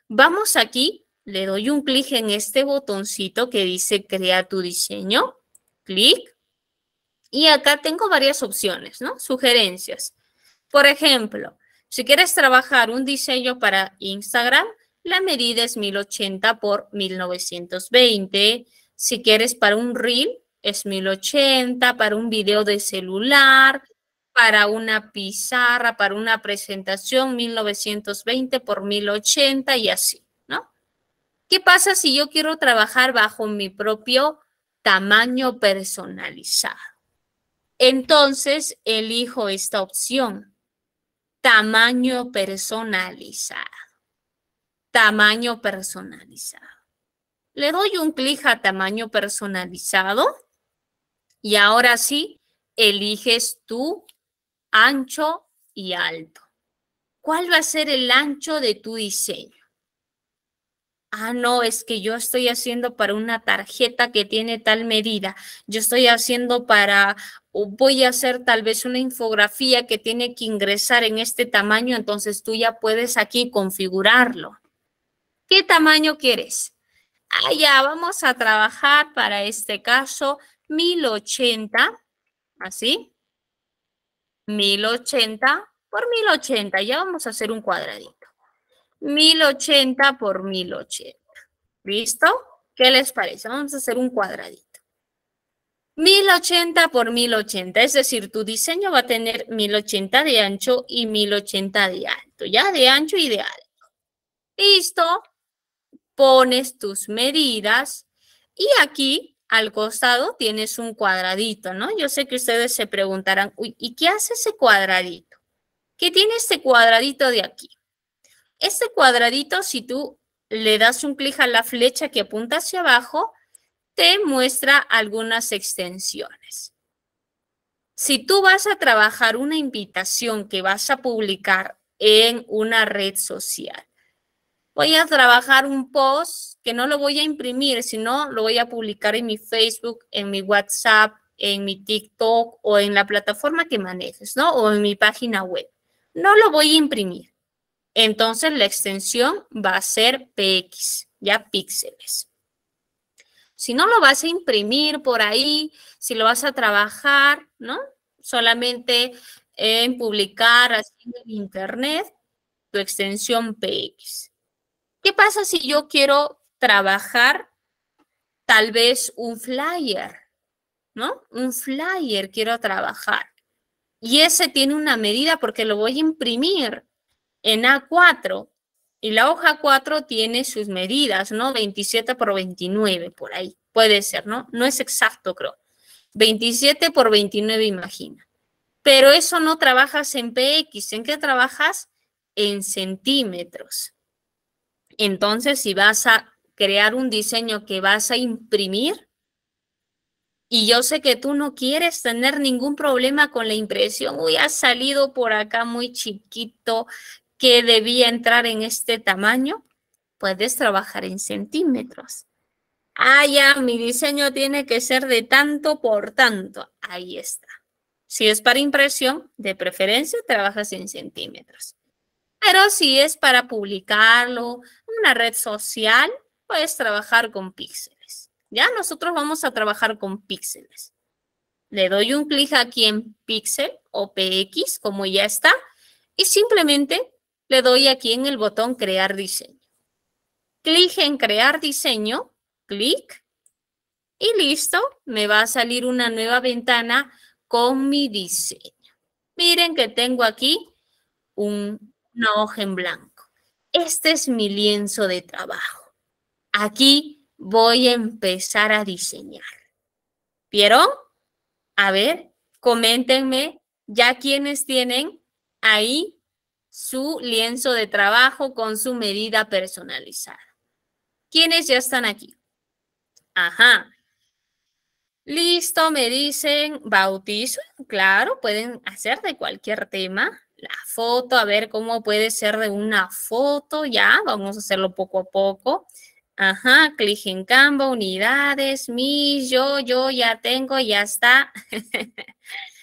Vamos aquí, le doy un clic en este botoncito que dice crea tu diseño. Clic. Y acá tengo varias opciones, ¿no? Sugerencias. Por ejemplo, si quieres trabajar un diseño para Instagram, la medida es 1080 por 1920. Si quieres para un reel, es 1080. Para un video de celular, para una pizarra, para una presentación, 1920 por 1080 y así, ¿no? ¿Qué pasa si yo quiero trabajar bajo mi propio tamaño personalizado? Entonces, elijo esta opción, tamaño personalizado, tamaño personalizado. Le doy un clic a tamaño personalizado y ahora sí, eliges tú, ancho y alto. ¿Cuál va a ser el ancho de tu diseño? Ah, no, es que yo estoy haciendo para una tarjeta que tiene tal medida. Yo estoy haciendo para, o voy a hacer tal vez una infografía que tiene que ingresar en este tamaño, entonces tú ya puedes aquí configurarlo. ¿Qué tamaño quieres? Ah, ya, vamos a trabajar para este caso 1080, así. 1080 por 1080. Ya vamos a hacer un cuadradito. 1080 por 1080. ¿Listo? ¿Qué les parece? Vamos a hacer un cuadradito. 1080 por 1080, es decir, tu diseño va a tener 1080 de ancho y 1080 de alto, ya de ancho y de alto. Listo, pones tus medidas y aquí al costado tienes un cuadradito, ¿no? Yo sé que ustedes se preguntarán, ¿y qué hace ese cuadradito? ¿Qué tiene este cuadradito de aquí? Este cuadradito, si tú le das un clic a la flecha que apunta hacia abajo, te muestra algunas extensiones. Si tú vas a trabajar una invitación que vas a publicar en una red social, voy a trabajar un post que no lo voy a imprimir, sino lo voy a publicar en mi Facebook, en mi WhatsApp, en mi TikTok o en la plataforma que manejes, ¿no? O en mi página web. No lo voy a imprimir. Entonces la extensión va a ser PX, ya píxeles. Si no lo vas a imprimir por ahí, si lo vas a trabajar, ¿no? Solamente en publicar así en internet, tu extensión PX. ¿Qué pasa si yo quiero trabajar tal vez un flyer? ¿No? Un flyer quiero trabajar. Y ese tiene una medida porque lo voy a imprimir en A4. Y la hoja 4 tiene sus medidas, ¿no? 27 por 29, por ahí. Puede ser, ¿no? No es exacto, creo. 27 por 29, imagina. Pero eso no trabajas en PX. ¿En qué trabajas? En centímetros. Entonces, si vas a crear un diseño que vas a imprimir, y yo sé que tú no quieres tener ningún problema con la impresión, uy, ha salido por acá muy chiquito, que debía entrar en este tamaño, puedes trabajar en centímetros. Ah, ya, mi diseño tiene que ser de tanto por tanto. Ahí está. Si es para impresión, de preferencia trabajas en centímetros. Pero si es para publicarlo, una red social, puedes trabajar con píxeles. Ya nosotros vamos a trabajar con píxeles. Le doy un clic aquí en píxel o PX, como ya está, y simplemente le doy aquí en el botón crear diseño. Clic en crear diseño, clic, y listo, me va a salir una nueva ventana con mi diseño. Miren que tengo aquí un, una hoja en blanco este es mi lienzo de trabajo. Aquí voy a empezar a diseñar. ¿Vieron? A ver, coméntenme ya quienes tienen ahí su lienzo de trabajo con su medida personalizada. ¿Quiénes ya están aquí? Ajá. Listo, me dicen bautizo. Claro, pueden hacer de cualquier tema la foto, a ver cómo puede ser de una foto, ya, vamos a hacerlo poco a poco. Ajá, clic en campo, unidades, mi, yo, yo ya tengo, ya está.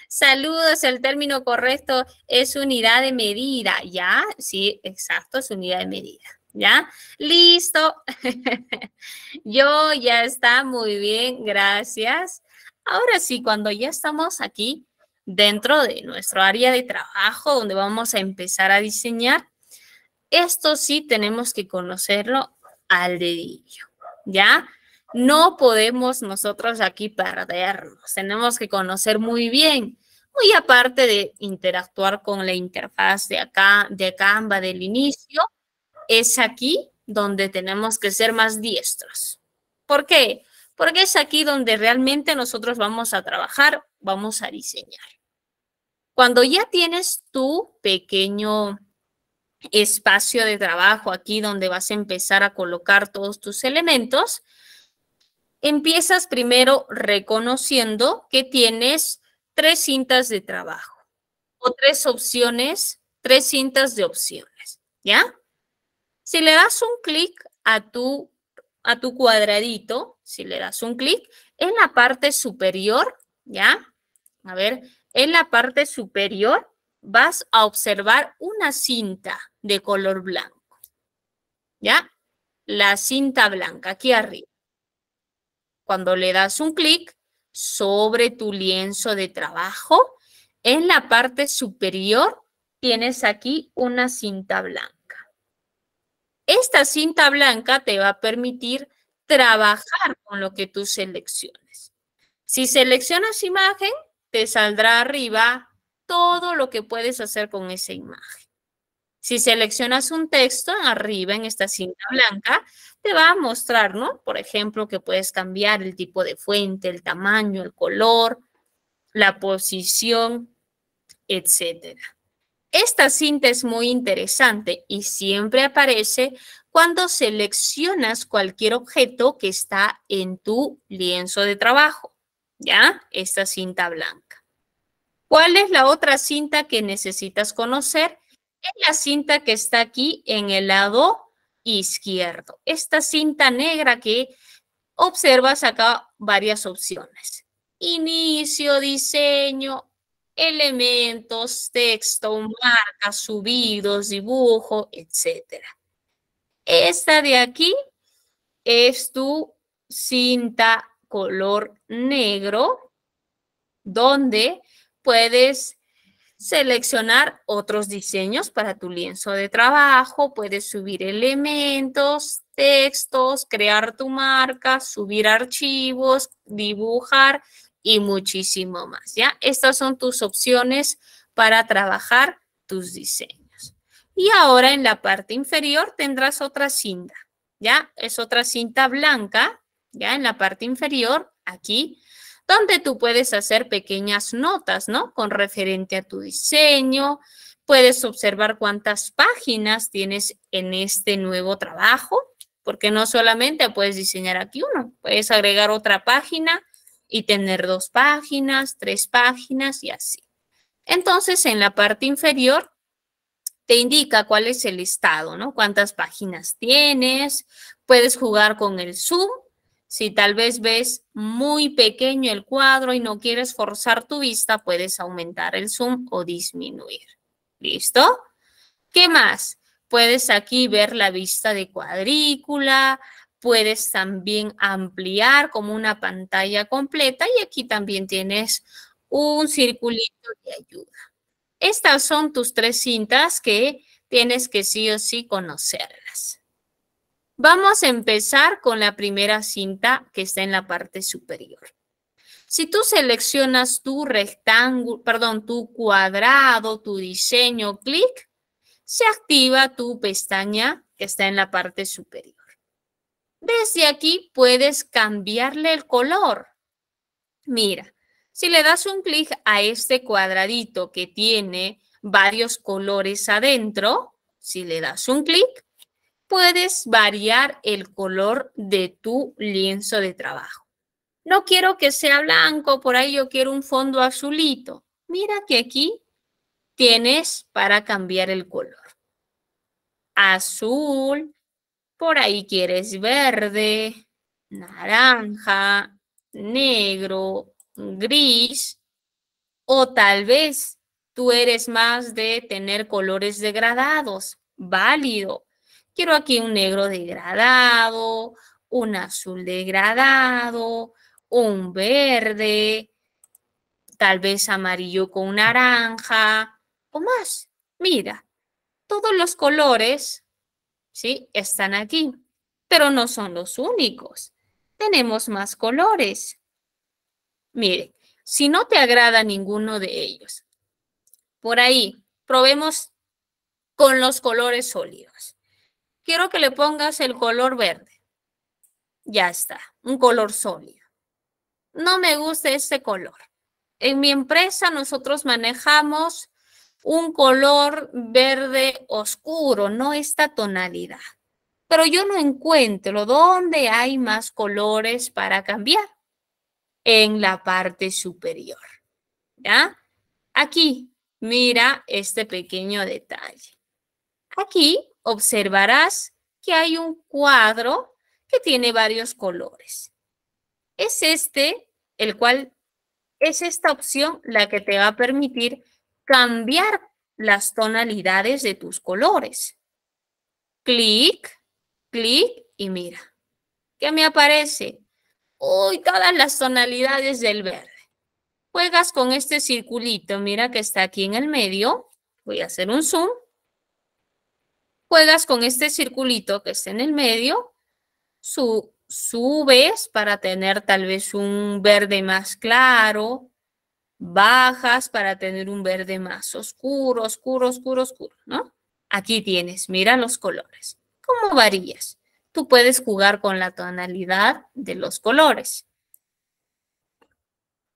Saludos, el término correcto es unidad de medida, ¿ya? Sí, exacto, es unidad de medida, ¿ya? Listo. yo ya está, muy bien, gracias. Ahora sí, cuando ya estamos aquí, dentro de nuestro área de trabajo, donde vamos a empezar a diseñar. Esto sí tenemos que conocerlo al dedillo, ¿ya? No podemos nosotros aquí perdernos, tenemos que conocer muy bien, muy aparte de interactuar con la interfaz de acá, de Canva del inicio, es aquí donde tenemos que ser más diestros. ¿Por qué? Porque es aquí donde realmente nosotros vamos a trabajar, vamos a diseñar. Cuando ya tienes tu pequeño espacio de trabajo aquí donde vas a empezar a colocar todos tus elementos, empiezas primero reconociendo que tienes tres cintas de trabajo o tres opciones, tres cintas de opciones, ¿ya? Si le das un clic a tu, a tu cuadradito, si le das un clic, en la parte superior, ¿ya? A ver, en la parte superior vas a observar una cinta de color blanco. ¿Ya? La cinta blanca, aquí arriba. Cuando le das un clic sobre tu lienzo de trabajo, en la parte superior tienes aquí una cinta blanca. Esta cinta blanca te va a permitir trabajar con lo que tú selecciones. Si seleccionas imagen, te saldrá arriba todo lo que puedes hacer con esa imagen. Si seleccionas un texto arriba en esta cinta blanca, te va a mostrar, ¿no? Por ejemplo, que puedes cambiar el tipo de fuente, el tamaño, el color, la posición, etcétera. Esta cinta es muy interesante y siempre aparece cuando seleccionas cualquier objeto que está en tu lienzo de trabajo. ¿ya? Esta cinta blanca. ¿Cuál es la otra cinta que necesitas conocer? Es la cinta que está aquí en el lado izquierdo. Esta cinta negra que observas acá varias opciones. Inicio, diseño, elementos, texto, marcas, subidos, dibujo, etc. Esta de aquí es tu cinta color negro, donde puedes seleccionar otros diseños para tu lienzo de trabajo, puedes subir elementos, textos, crear tu marca, subir archivos, dibujar y muchísimo más, ¿ya? Estas son tus opciones para trabajar tus diseños. Y ahora en la parte inferior tendrás otra cinta, ¿ya? Es otra cinta blanca ya en la parte inferior, aquí, donde tú puedes hacer pequeñas notas, ¿no? Con referente a tu diseño, puedes observar cuántas páginas tienes en este nuevo trabajo, porque no solamente puedes diseñar aquí uno, puedes agregar otra página y tener dos páginas, tres páginas y así. Entonces, en la parte inferior te indica cuál es el estado, ¿no? Cuántas páginas tienes, puedes jugar con el zoom si tal vez ves muy pequeño el cuadro y no quieres forzar tu vista, puedes aumentar el zoom o disminuir. ¿Listo? ¿Qué más? Puedes aquí ver la vista de cuadrícula, puedes también ampliar como una pantalla completa y aquí también tienes un circulito de ayuda. Estas son tus tres cintas que tienes que sí o sí conocer. Vamos a empezar con la primera cinta que está en la parte superior. Si tú seleccionas tu rectángulo, perdón, tu cuadrado, tu diseño, clic, se activa tu pestaña que está en la parte superior. Desde aquí puedes cambiarle el color. Mira, si le das un clic a este cuadradito que tiene varios colores adentro, si le das un clic, puedes variar el color de tu lienzo de trabajo. No quiero que sea blanco, por ahí yo quiero un fondo azulito. Mira que aquí tienes para cambiar el color. Azul, por ahí quieres verde, naranja, negro, gris, o tal vez tú eres más de tener colores degradados. Válido, Quiero aquí un negro degradado, un azul degradado, un verde, tal vez amarillo con naranja o más. Mira, todos los colores, ¿sí? Están aquí, pero no son los únicos. Tenemos más colores. Mire, si no te agrada ninguno de ellos, por ahí probemos con los colores sólidos quiero que le pongas el color verde. Ya está, un color sólido. No me gusta este color. En mi empresa nosotros manejamos un color verde oscuro, no esta tonalidad. Pero yo no encuentro dónde hay más colores para cambiar. En la parte superior. ¿Ya? Aquí, mira este pequeño detalle. Aquí observarás que hay un cuadro que tiene varios colores. Es este, el cual es esta opción la que te va a permitir cambiar las tonalidades de tus colores. Clic, clic y mira. ¿Qué me aparece? Uy, todas las tonalidades del verde. Juegas con este circulito, mira que está aquí en el medio. Voy a hacer un zoom juegas con este circulito que está en el medio, subes para tener tal vez un verde más claro, bajas para tener un verde más oscuro, oscuro, oscuro, oscuro, ¿no? Aquí tienes, mira los colores. ¿cómo varías? Tú puedes jugar con la tonalidad de los colores.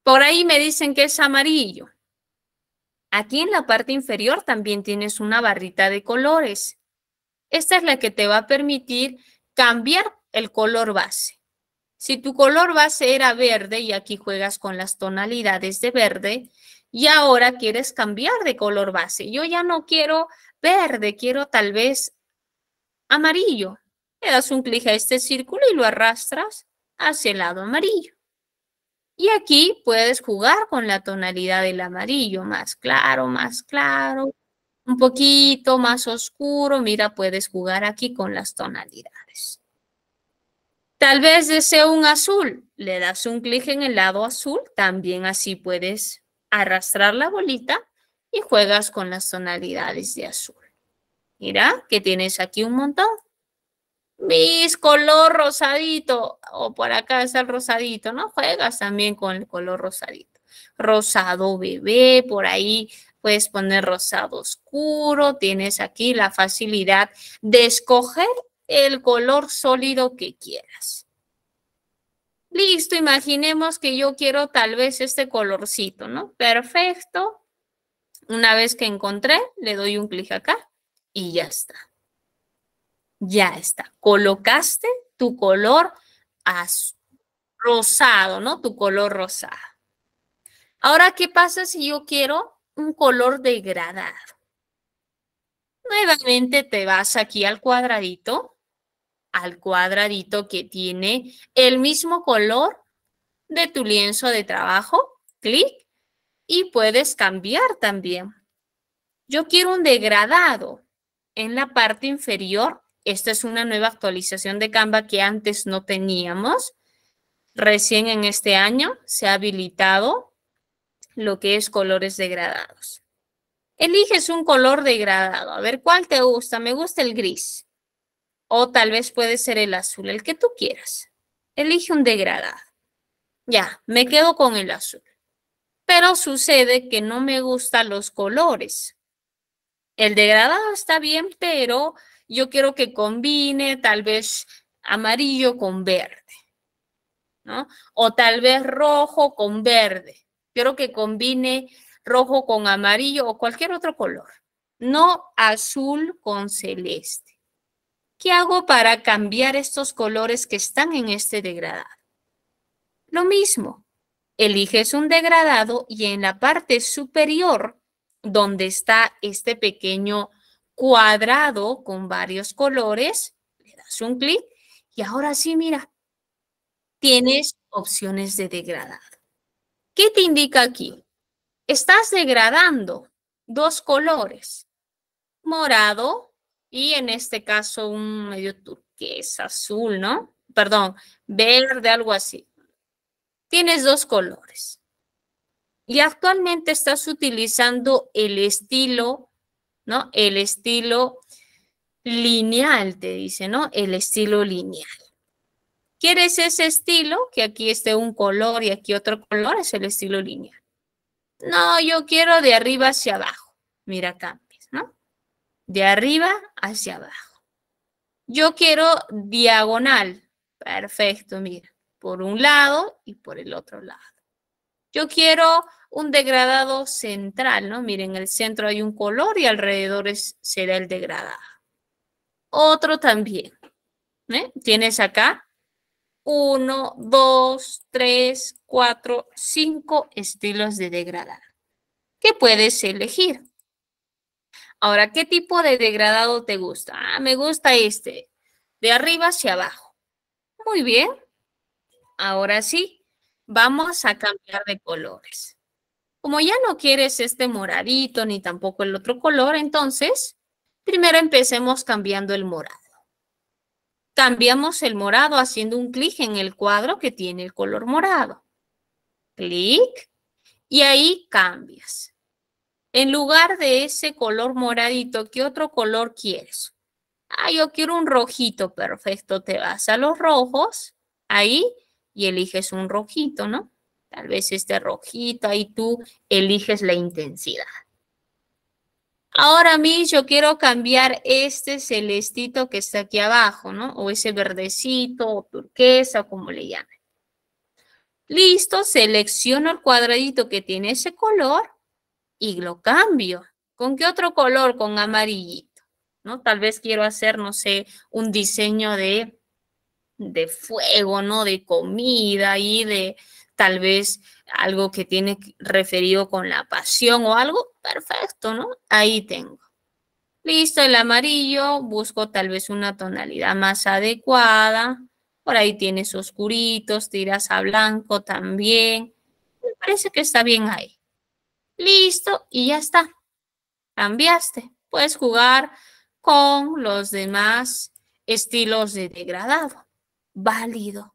Por ahí me dicen que es amarillo. Aquí en la parte inferior también tienes una barrita de colores. Esta es la que te va a permitir cambiar el color base. Si tu color base era verde y aquí juegas con las tonalidades de verde y ahora quieres cambiar de color base. Yo ya no quiero verde, quiero tal vez amarillo. Le das un clic a este círculo y lo arrastras hacia el lado amarillo. Y aquí puedes jugar con la tonalidad del amarillo, más claro, más claro, un poquito más oscuro, mira, puedes jugar aquí con las tonalidades. Tal vez deseo un azul, le das un clic en el lado azul, también así puedes arrastrar la bolita y juegas con las tonalidades de azul. Mira que tienes aquí un montón. Mis color rosadito, o por acá está el rosadito, ¿no? Juegas también con el color rosadito. Rosado bebé, por ahí puedes poner rosado oscuro, tienes aquí la facilidad de escoger el color sólido que quieras. Listo, imaginemos que yo quiero tal vez este colorcito, ¿no? Perfecto. Una vez que encontré, le doy un clic acá y ya está. Ya está. Colocaste tu color rosado, ¿no? Tu color rosado. Ahora, ¿qué pasa si yo quiero un color degradado. Nuevamente te vas aquí al cuadradito, al cuadradito que tiene el mismo color de tu lienzo de trabajo, clic, y puedes cambiar también. Yo quiero un degradado en la parte inferior. Esta es una nueva actualización de Canva que antes no teníamos. Recién en este año se ha habilitado lo que es colores degradados. Eliges un color degradado. A ver, ¿cuál te gusta? Me gusta el gris. O tal vez puede ser el azul, el que tú quieras. Elige un degradado. Ya, me quedo con el azul. Pero sucede que no me gustan los colores. El degradado está bien, pero yo quiero que combine tal vez amarillo con verde. ¿no? O tal vez rojo con verde. Quiero que combine rojo con amarillo o cualquier otro color. No azul con celeste. ¿Qué hago para cambiar estos colores que están en este degradado? Lo mismo, eliges un degradado y en la parte superior, donde está este pequeño cuadrado con varios colores, le das un clic y ahora sí, mira, tienes opciones de degradado. ¿Qué te indica aquí? Estás degradando dos colores, morado y en este caso un medio turquesa, azul, ¿no? Perdón, verde, algo así. Tienes dos colores. Y actualmente estás utilizando el estilo, ¿no? El estilo lineal, te dice, ¿no? El estilo lineal. ¿Quieres ese estilo? Que aquí esté un color y aquí otro color, es el estilo lineal. No, yo quiero de arriba hacia abajo. Mira, acá. ¿no? De arriba hacia abajo. Yo quiero diagonal. Perfecto, mira. Por un lado y por el otro lado. Yo quiero un degradado central, ¿no? Miren, en el centro hay un color y alrededor será el degradado. Otro también. ¿eh? Tienes acá uno, dos, tres, cuatro, cinco estilos de degradado que puedes elegir. Ahora, ¿qué tipo de degradado te gusta? Ah, me gusta este, de arriba hacia abajo. Muy bien. Ahora sí, vamos a cambiar de colores. Como ya no quieres este moradito ni tampoco el otro color, entonces primero empecemos cambiando el morado. Cambiamos el morado haciendo un clic en el cuadro que tiene el color morado. Clic y ahí cambias. En lugar de ese color moradito, ¿qué otro color quieres? Ah, yo quiero un rojito, perfecto. Te vas a los rojos, ahí, y eliges un rojito, ¿no? Tal vez este rojito, ahí tú eliges la intensidad. Ahora mismo yo quiero cambiar este celestito que está aquí abajo, ¿no? O ese verdecito, o turquesa, o como le llamen. Listo, selecciono el cuadradito que tiene ese color y lo cambio. ¿Con qué otro color? Con amarillito, ¿no? Tal vez quiero hacer, no sé, un diseño de, de fuego, ¿no? De comida y de tal vez algo que tiene referido con la pasión o algo, Perfecto, ¿no? Ahí tengo. Listo, el amarillo, busco tal vez una tonalidad más adecuada. Por ahí tienes oscuritos, tiras a blanco también. Me parece que está bien ahí. Listo, y ya está. Cambiaste. Puedes jugar con los demás estilos de degradado. Válido.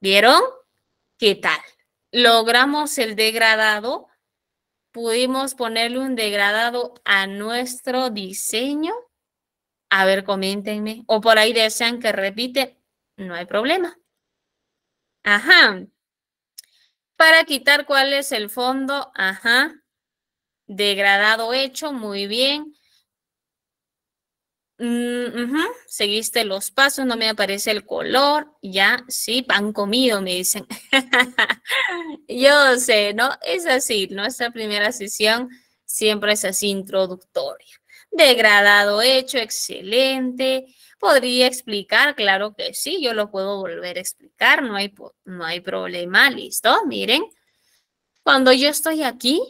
¿Vieron? ¿Qué tal? Logramos el degradado pudimos ponerle un degradado a nuestro diseño. A ver, coméntenme. O por ahí desean que repite, no hay problema. Ajá. Para quitar cuál es el fondo, ajá. Degradado hecho, muy bien. Mm, seguiste los pasos, no me aparece el color, ya, sí, pan comido, me dicen. Yo sé, ¿no? Es así, nuestra primera sesión siempre es así introductoria. Degradado hecho, excelente. Podría explicar, claro que sí, yo lo puedo volver a explicar, no hay, no hay problema, listo, miren. Cuando yo estoy aquí,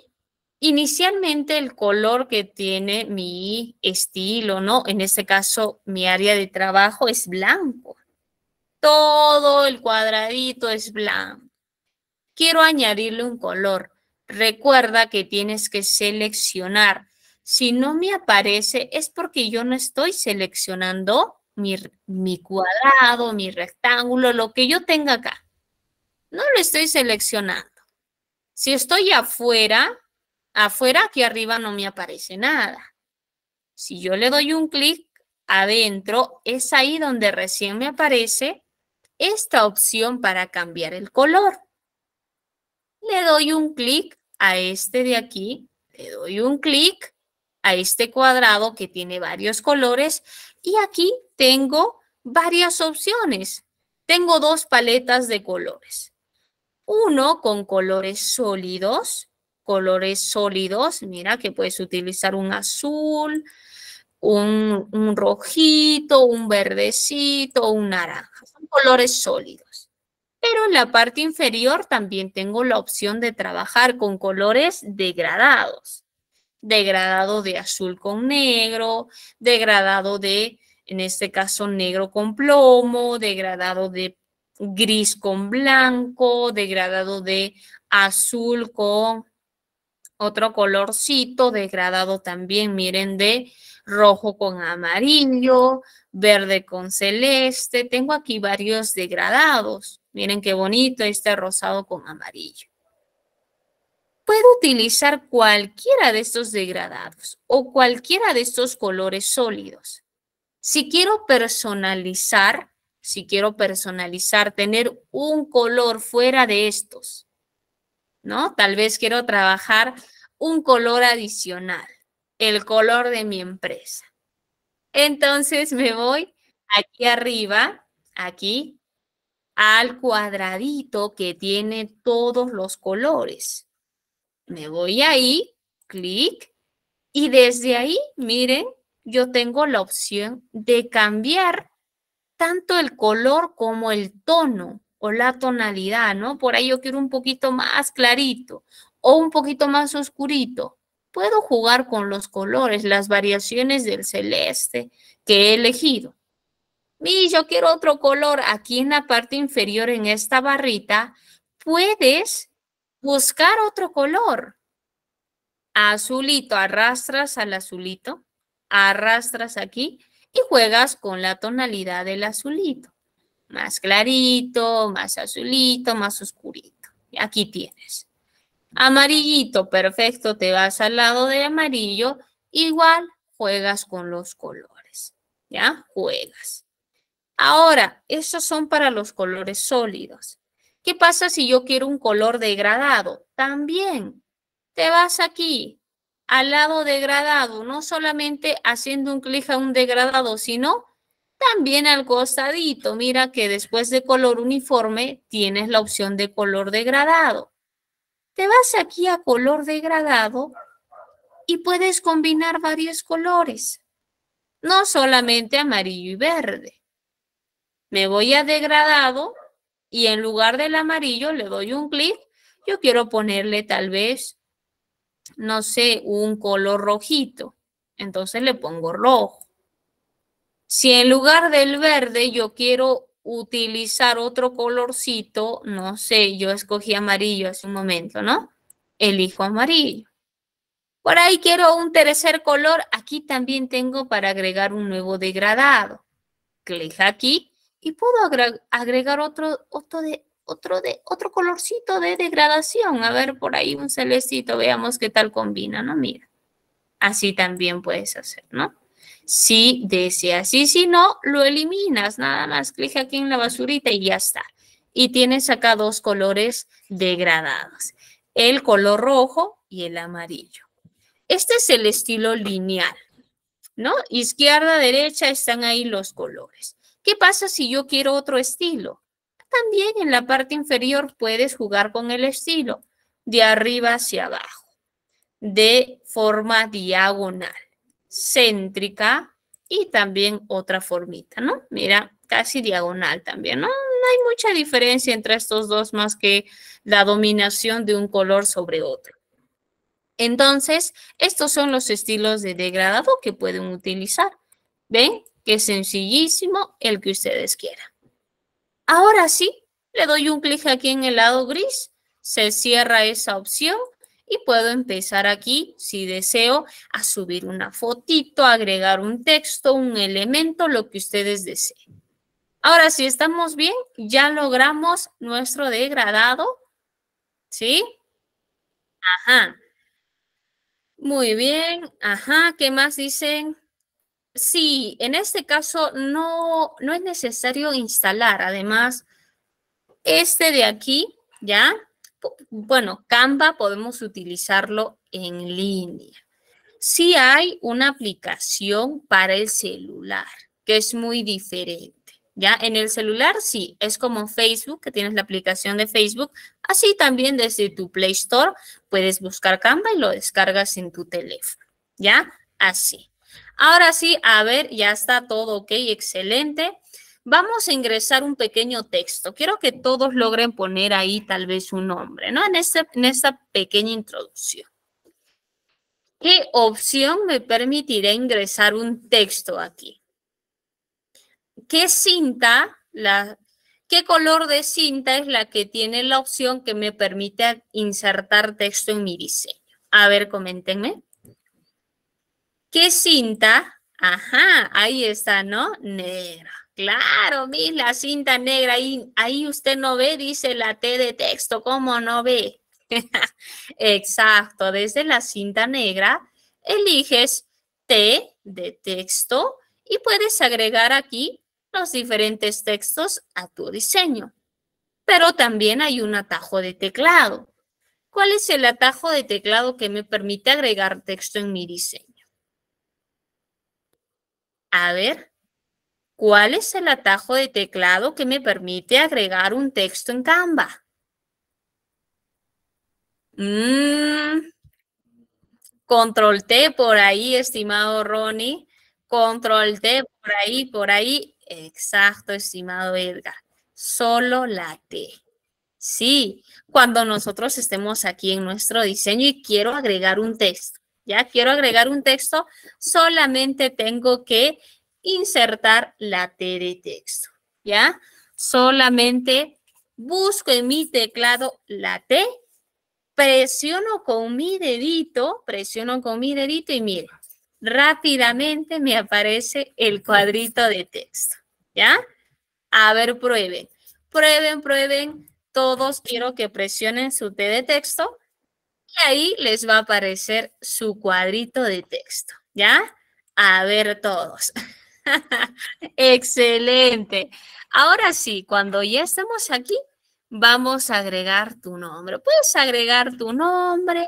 Inicialmente el color que tiene mi estilo, ¿no? En este caso, mi área de trabajo es blanco. Todo el cuadradito es blanco. Quiero añadirle un color. Recuerda que tienes que seleccionar. Si no me aparece es porque yo no estoy seleccionando mi, mi, cuadrado, mi rectángulo, lo que yo tenga acá. No lo estoy seleccionando. Si estoy afuera, Afuera, aquí arriba no me aparece nada. Si yo le doy un clic adentro, es ahí donde recién me aparece esta opción para cambiar el color. Le doy un clic a este de aquí, le doy un clic a este cuadrado que tiene varios colores y aquí tengo varias opciones. Tengo dos paletas de colores. Uno con colores sólidos colores sólidos. Mira que puedes utilizar un azul, un, rojito, un verdecito, un naranja. Son colores sólidos. Pero en la parte inferior también tengo la opción de trabajar con colores degradados. Degradado de azul con negro, degradado de, en este caso, negro con plomo, degradado de gris con blanco, degradado de azul con otro colorcito degradado también, miren, de rojo con amarillo, verde con celeste. Tengo aquí varios degradados. Miren qué bonito este rosado con amarillo. Puedo utilizar cualquiera de estos degradados o cualquiera de estos colores sólidos. Si quiero personalizar, si quiero personalizar, tener un color fuera de estos, ¿no? Tal vez quiero trabajar un color adicional, el color de mi empresa. Entonces me voy aquí arriba, aquí, al cuadradito que tiene todos los colores. Me voy ahí, clic, y desde ahí, miren, yo tengo la opción de cambiar tanto el color como el tono o la tonalidad, ¿no? Por ahí yo quiero un poquito más clarito o un poquito más oscurito. Puedo jugar con los colores, las variaciones del celeste que he elegido. Y yo quiero otro color aquí en la parte inferior, en esta barrita, puedes buscar otro color. Azulito, arrastras al azulito, arrastras aquí y juegas con la tonalidad del azulito más clarito, más azulito, más oscurito. Aquí tienes. Amarillito, perfecto, te vas al lado de amarillo, igual juegas con los colores, ¿ya? Juegas. Ahora, esos son para los colores sólidos. ¿Qué pasa si yo quiero un color degradado? También te vas aquí al lado degradado, no solamente haciendo un clic a un degradado, sino también al costadito, mira que después de color uniforme tienes la opción de color degradado. Te vas aquí a color degradado y puedes combinar varios colores, no solamente amarillo y verde. Me voy a degradado y en lugar del amarillo le doy un clic. Yo quiero ponerle tal vez, no sé, un color rojito. Entonces le pongo rojo. Si en lugar del verde yo quiero utilizar otro colorcito, no sé, yo escogí amarillo hace un momento, ¿no? Elijo amarillo. Por ahí quiero un tercer color, aquí también tengo para agregar un nuevo degradado. Clic aquí y puedo agregar otro, otro, de, otro, colorcito de degradación. A ver, por ahí un celestito, veamos qué tal combina, ¿no? Mira, así también puedes hacer, ¿no? Si deseas y si no, lo eliminas. Nada más clic aquí en la basurita y ya está. Y tienes acá dos colores degradados. El color rojo y el amarillo. Este es el estilo lineal, ¿no? Izquierda, derecha están ahí los colores. ¿Qué pasa si yo quiero otro estilo? También en la parte inferior puedes jugar con el estilo, de arriba hacia abajo, de forma diagonal céntrica y también otra formita, ¿no? Mira, casi diagonal también, ¿no? No hay mucha diferencia entre estos dos más que la dominación de un color sobre otro. Entonces, estos son los estilos de degradado que pueden utilizar. ¿Ven? Que sencillísimo el que ustedes quieran. Ahora sí, le doy un clic aquí en el lado gris, se cierra esa opción y puedo empezar aquí, si deseo, a subir una fotito, agregar un texto, un elemento, lo que ustedes deseen. Ahora, si estamos bien, ya logramos nuestro degradado, ¿sí? Ajá. Muy bien, ajá, ¿qué más dicen? Sí, en este caso no, no es necesario instalar, además, este de aquí, ¿ya? bueno, Canva podemos utilizarlo en línea. Sí hay una aplicación para el celular, que es muy diferente. Ya en el celular sí, es como Facebook, que tienes la aplicación de Facebook. Así también desde tu Play Store puedes buscar Canva y lo descargas en tu teléfono. Ya, así. Ahora sí, a ver, ya está todo ok, excelente. Vamos a ingresar un pequeño texto. Quiero que todos logren poner ahí tal vez un nombre, ¿no? En, en esta pequeña introducción. ¿Qué opción me permitirá ingresar un texto aquí? ¿Qué cinta, la, qué color de cinta es la que tiene la opción que me permite insertar texto en mi diseño? A ver, coméntenme. ¿Qué cinta? Ajá, ahí está, ¿no? Negra. Claro, mi, la cinta negra, y ahí usted no ve, dice la T de texto, ¿cómo no ve? Exacto, desde la cinta negra eliges T de texto y puedes agregar aquí los diferentes textos a tu diseño. Pero también hay un atajo de teclado. ¿Cuál es el atajo de teclado que me permite agregar texto en mi diseño? A ver, ¿Cuál es el atajo de teclado que me permite agregar un texto en Canva? Mm. Control T por ahí, estimado Ronnie. Control T por ahí, por ahí. Exacto, estimado Edgar. Solo la T. Sí, cuando nosotros estemos aquí en nuestro diseño y quiero agregar un texto. Ya quiero agregar un texto, solamente tengo que insertar la T de texto, ¿ya? Solamente busco en mi teclado la T, presiono con mi dedito, presiono con mi dedito y mire, rápidamente me aparece el cuadrito de texto, ¿ya? A ver, prueben, prueben, prueben, todos quiero que presionen su T de texto y ahí les va a aparecer su cuadrito de texto, ¿ya? A ver todos. Excelente. Ahora sí, cuando ya estamos aquí, vamos a agregar tu nombre. Puedes agregar tu nombre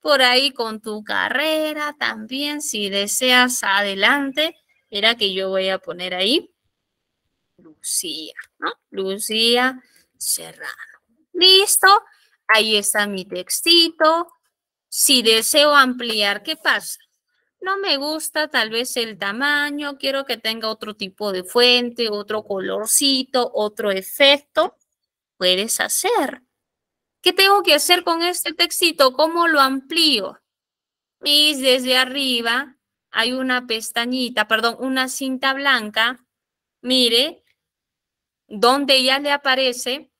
por ahí con tu carrera también, si deseas, adelante. Mira que yo voy a poner ahí Lucía, ¿no? Lucía Serrano. Listo, ahí está mi textito. Si deseo ampliar, ¿qué pasa? no me gusta tal vez el tamaño, quiero que tenga otro tipo de fuente, otro colorcito, otro efecto, puedes hacer. ¿Qué tengo que hacer con este textito? ¿Cómo lo amplío? Mis, desde arriba hay una pestañita, perdón, una cinta blanca. Mire, donde ya le aparece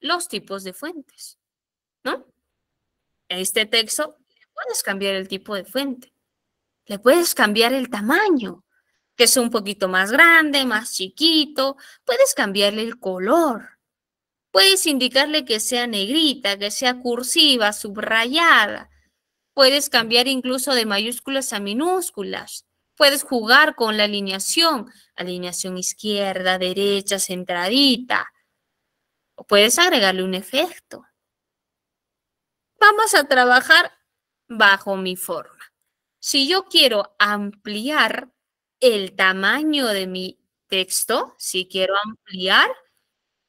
los tipos de fuentes, ¿no? Este texto puedes cambiar el tipo de fuente le puedes cambiar el tamaño, que es un poquito más grande, más chiquito, puedes cambiarle el color. Puedes indicarle que sea negrita, que sea cursiva, subrayada. Puedes cambiar incluso de mayúsculas a minúsculas. Puedes jugar con la alineación, alineación izquierda, derecha, centradita. O puedes agregarle un efecto. Vamos a trabajar bajo mi forma. Si yo quiero ampliar el tamaño de mi texto, si quiero ampliar,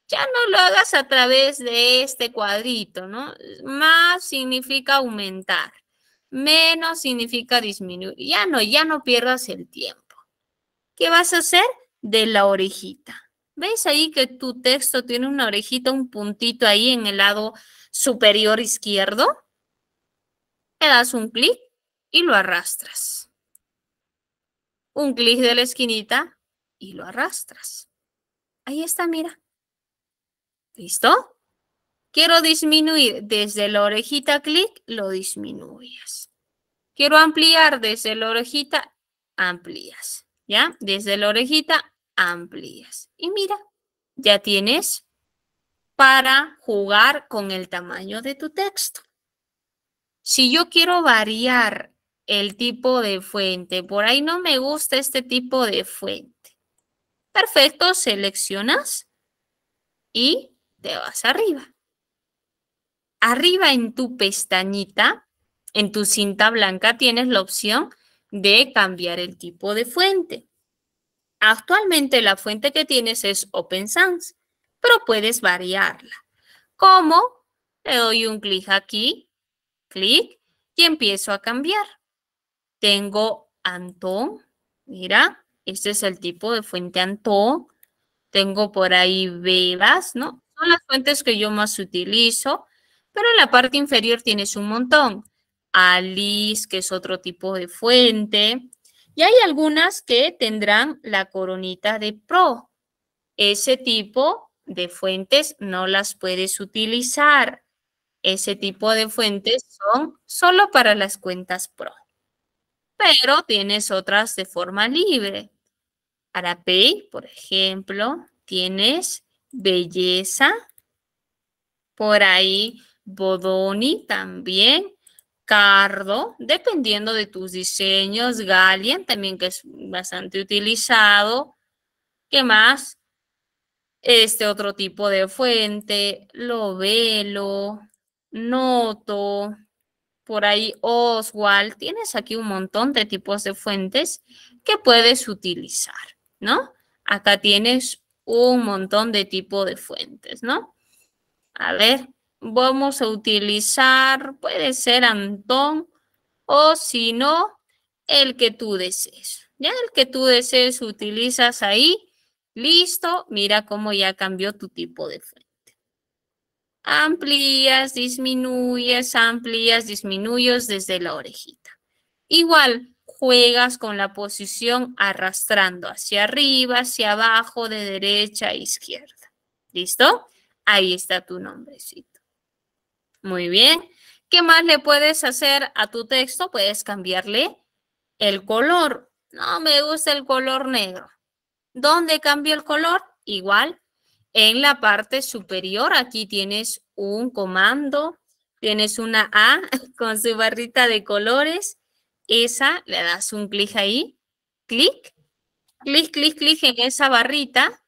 ya no lo hagas a través de este cuadrito, ¿no? Más significa aumentar, menos significa disminuir. Ya no, ya no pierdas el tiempo. ¿Qué vas a hacer? De la orejita. ¿Ves ahí que tu texto tiene una orejita, un puntito ahí en el lado superior izquierdo? Le das un clic y lo arrastras. Un clic de la esquinita y lo arrastras. Ahí está, mira. ¿Listo? Quiero disminuir desde la orejita clic, lo disminuyas Quiero ampliar desde la orejita, amplías. ¿Ya? Desde la orejita, amplías. Y mira, ya tienes para jugar con el tamaño de tu texto. Si yo quiero variar el tipo de fuente. Por ahí no me gusta este tipo de fuente. Perfecto, seleccionas y te vas arriba. Arriba en tu pestañita, en tu cinta blanca, tienes la opción de cambiar el tipo de fuente. Actualmente la fuente que tienes es Open Sans, pero puedes variarla. ¿Cómo? Le doy un clic aquí, clic y empiezo a cambiar. Tengo Antón, mira, este es el tipo de fuente Antón. Tengo por ahí Bebas, ¿no? Son las fuentes que yo más utilizo, pero en la parte inferior tienes un montón. Alice, que es otro tipo de fuente. Y hay algunas que tendrán la coronita de Pro. Ese tipo de fuentes no las puedes utilizar. Ese tipo de fuentes son solo para las cuentas Pro pero tienes otras de forma libre. Arapei, por ejemplo, tienes belleza. Por ahí, Bodoni también. Cardo, dependiendo de tus diseños. Galien también, que es bastante utilizado. ¿Qué más? Este otro tipo de fuente, Lovelo, noto, por ahí Oswald, tienes aquí un montón de tipos de fuentes que puedes utilizar, ¿no? Acá tienes un montón de tipos de fuentes, ¿no? A ver, vamos a utilizar, puede ser Antón o si no, el que tú desees. Ya el que tú desees utilizas ahí, listo, mira cómo ya cambió tu tipo de fuente amplías, disminuyes, amplías, disminuyos desde la orejita. Igual, juegas con la posición arrastrando hacia arriba, hacia abajo, de derecha a izquierda. ¿Listo? Ahí está tu nombrecito. Muy bien. ¿Qué más le puedes hacer a tu texto? Puedes cambiarle el color. No me gusta el color negro. ¿Dónde cambio el color? Igual en la parte superior, aquí tienes un comando, tienes una A con su barrita de colores. Esa, le das un clic ahí, clic, clic, clic, clic en esa barrita.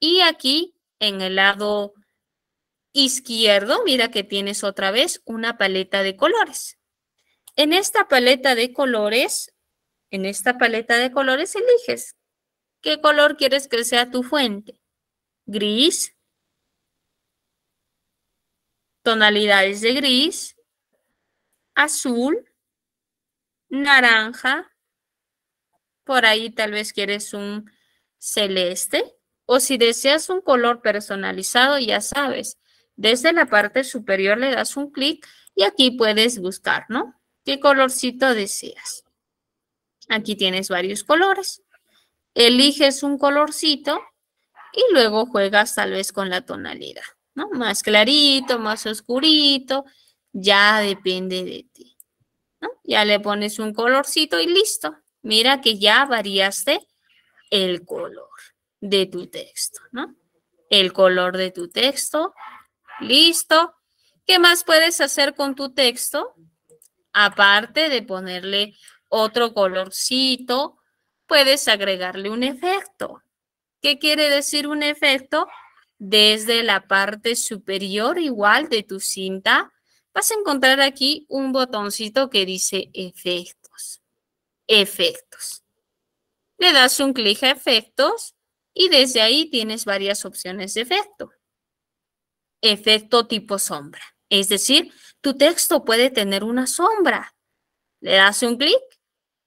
Y aquí, en el lado izquierdo, mira que tienes otra vez una paleta de colores. En esta paleta de colores, en esta paleta de colores eliges qué color quieres que sea tu fuente gris, tonalidades de gris, azul, naranja, por ahí tal vez quieres un celeste, o si deseas un color personalizado, ya sabes, desde la parte superior le das un clic y aquí puedes buscar, ¿no? ¿Qué colorcito deseas? Aquí tienes varios colores. Eliges un colorcito y luego juegas tal vez con la tonalidad, ¿no? Más clarito, más oscurito, ya depende de ti, ¿no? Ya le pones un colorcito y listo. Mira que ya variaste el color de tu texto, ¿no? El color de tu texto, listo. ¿Qué más puedes hacer con tu texto? Aparte de ponerle otro colorcito, puedes agregarle un efecto. ¿Qué quiere decir un efecto? Desde la parte superior igual de tu cinta, vas a encontrar aquí un botoncito que dice efectos. Efectos. Le das un clic a efectos y desde ahí tienes varias opciones de efecto. Efecto tipo sombra. Es decir, tu texto puede tener una sombra. Le das un clic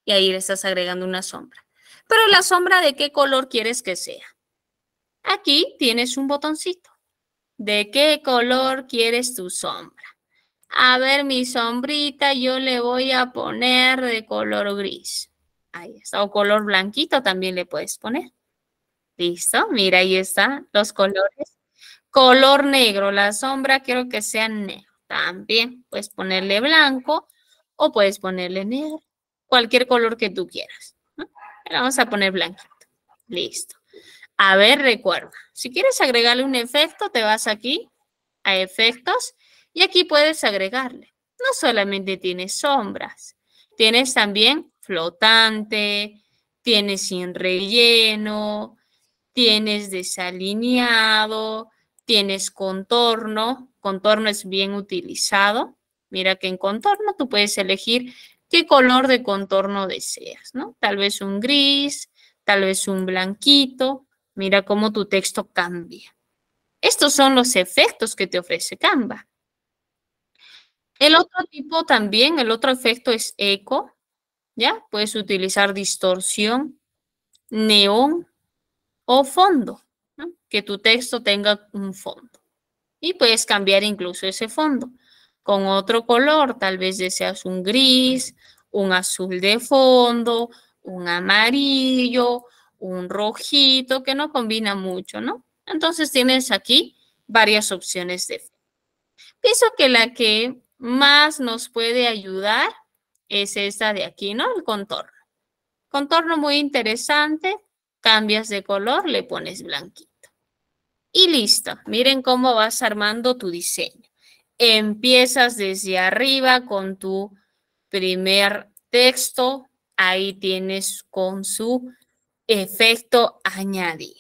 y ahí le estás agregando una sombra. Pero la sombra de qué color quieres que sea. Aquí tienes un botoncito. ¿De qué color quieres tu sombra? A ver, mi sombrita yo le voy a poner de color gris. Ahí está. O color blanquito también le puedes poner. Listo. Mira, ahí están los colores. Color negro. La sombra quiero que sea negro. También puedes ponerle blanco o puedes ponerle negro. Cualquier color que tú quieras vamos a poner blanquito. Listo. A ver, recuerda, si quieres agregarle un efecto, te vas aquí a efectos y aquí puedes agregarle. No solamente tienes sombras, tienes también flotante, tienes sin relleno, tienes desalineado, tienes contorno. Contorno es bien utilizado. Mira que en contorno tú puedes elegir qué color de contorno deseas, ¿no? Tal vez un gris, tal vez un blanquito. Mira cómo tu texto cambia. Estos son los efectos que te ofrece Canva. El otro tipo también, el otro efecto es eco, ¿ya? Puedes utilizar distorsión, neón o fondo, que tu texto tenga un fondo. Y puedes cambiar incluso ese fondo con otro color, tal vez deseas un gris, un azul de fondo, un amarillo, un rojito, que no combina mucho, ¿no? Entonces tienes aquí varias opciones de Pienso que la que más nos puede ayudar es esta de aquí, ¿no? El contorno. Contorno muy interesante, cambias de color, le pones blanquito. Y listo, miren cómo vas armando tu diseño. Empiezas desde arriba con tu primer texto. Ahí tienes con su efecto añadido.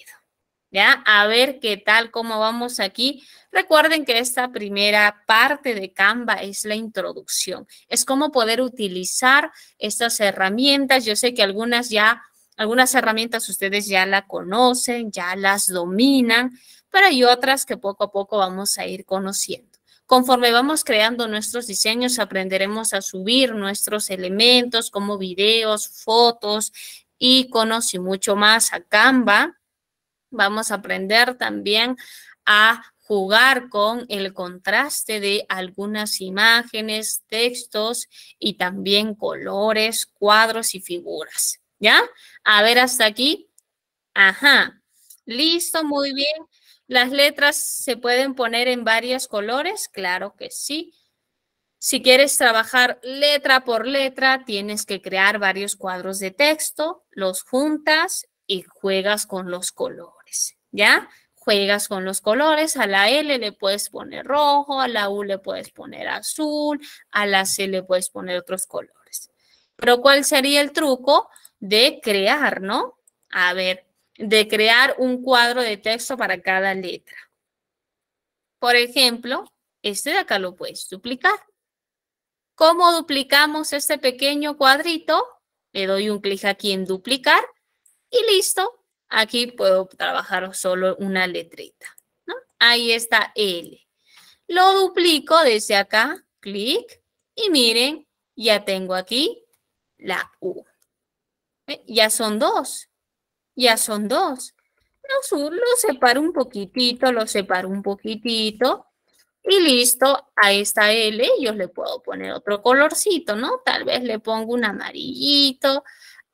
¿Ya? A ver qué tal, cómo vamos aquí. Recuerden que esta primera parte de Canva es la introducción. Es cómo poder utilizar estas herramientas. Yo sé que algunas ya, algunas herramientas ustedes ya la conocen, ya las dominan, pero hay otras que poco a poco vamos a ir conociendo. Conforme vamos creando nuestros diseños, aprenderemos a subir nuestros elementos como videos, fotos, iconos y mucho más a Canva. Vamos a aprender también a jugar con el contraste de algunas imágenes, textos y también colores, cuadros y figuras. ¿Ya? A ver hasta aquí. Ajá. Listo, muy bien. Las letras se pueden poner en varios colores, claro que sí. Si quieres trabajar letra por letra, tienes que crear varios cuadros de texto, los juntas y juegas con los colores, ¿ya? Juegas con los colores, a la L le puedes poner rojo, a la U le puedes poner azul, a la C le puedes poner otros colores. Pero ¿cuál sería el truco de crear, no? A ver, de crear un cuadro de texto para cada letra. Por ejemplo, este de acá lo puedes duplicar. ¿Cómo duplicamos este pequeño cuadrito? Le doy un clic aquí en duplicar y listo. Aquí puedo trabajar solo una letrita. Ahí está L. Lo duplico desde acá, clic, y miren, ya tengo aquí la U. Ya son dos ya son dos. Los, los separo un poquitito, los separo un poquitito. Y listo, a esta L yo le puedo poner otro colorcito, ¿no? Tal vez le pongo un amarillito.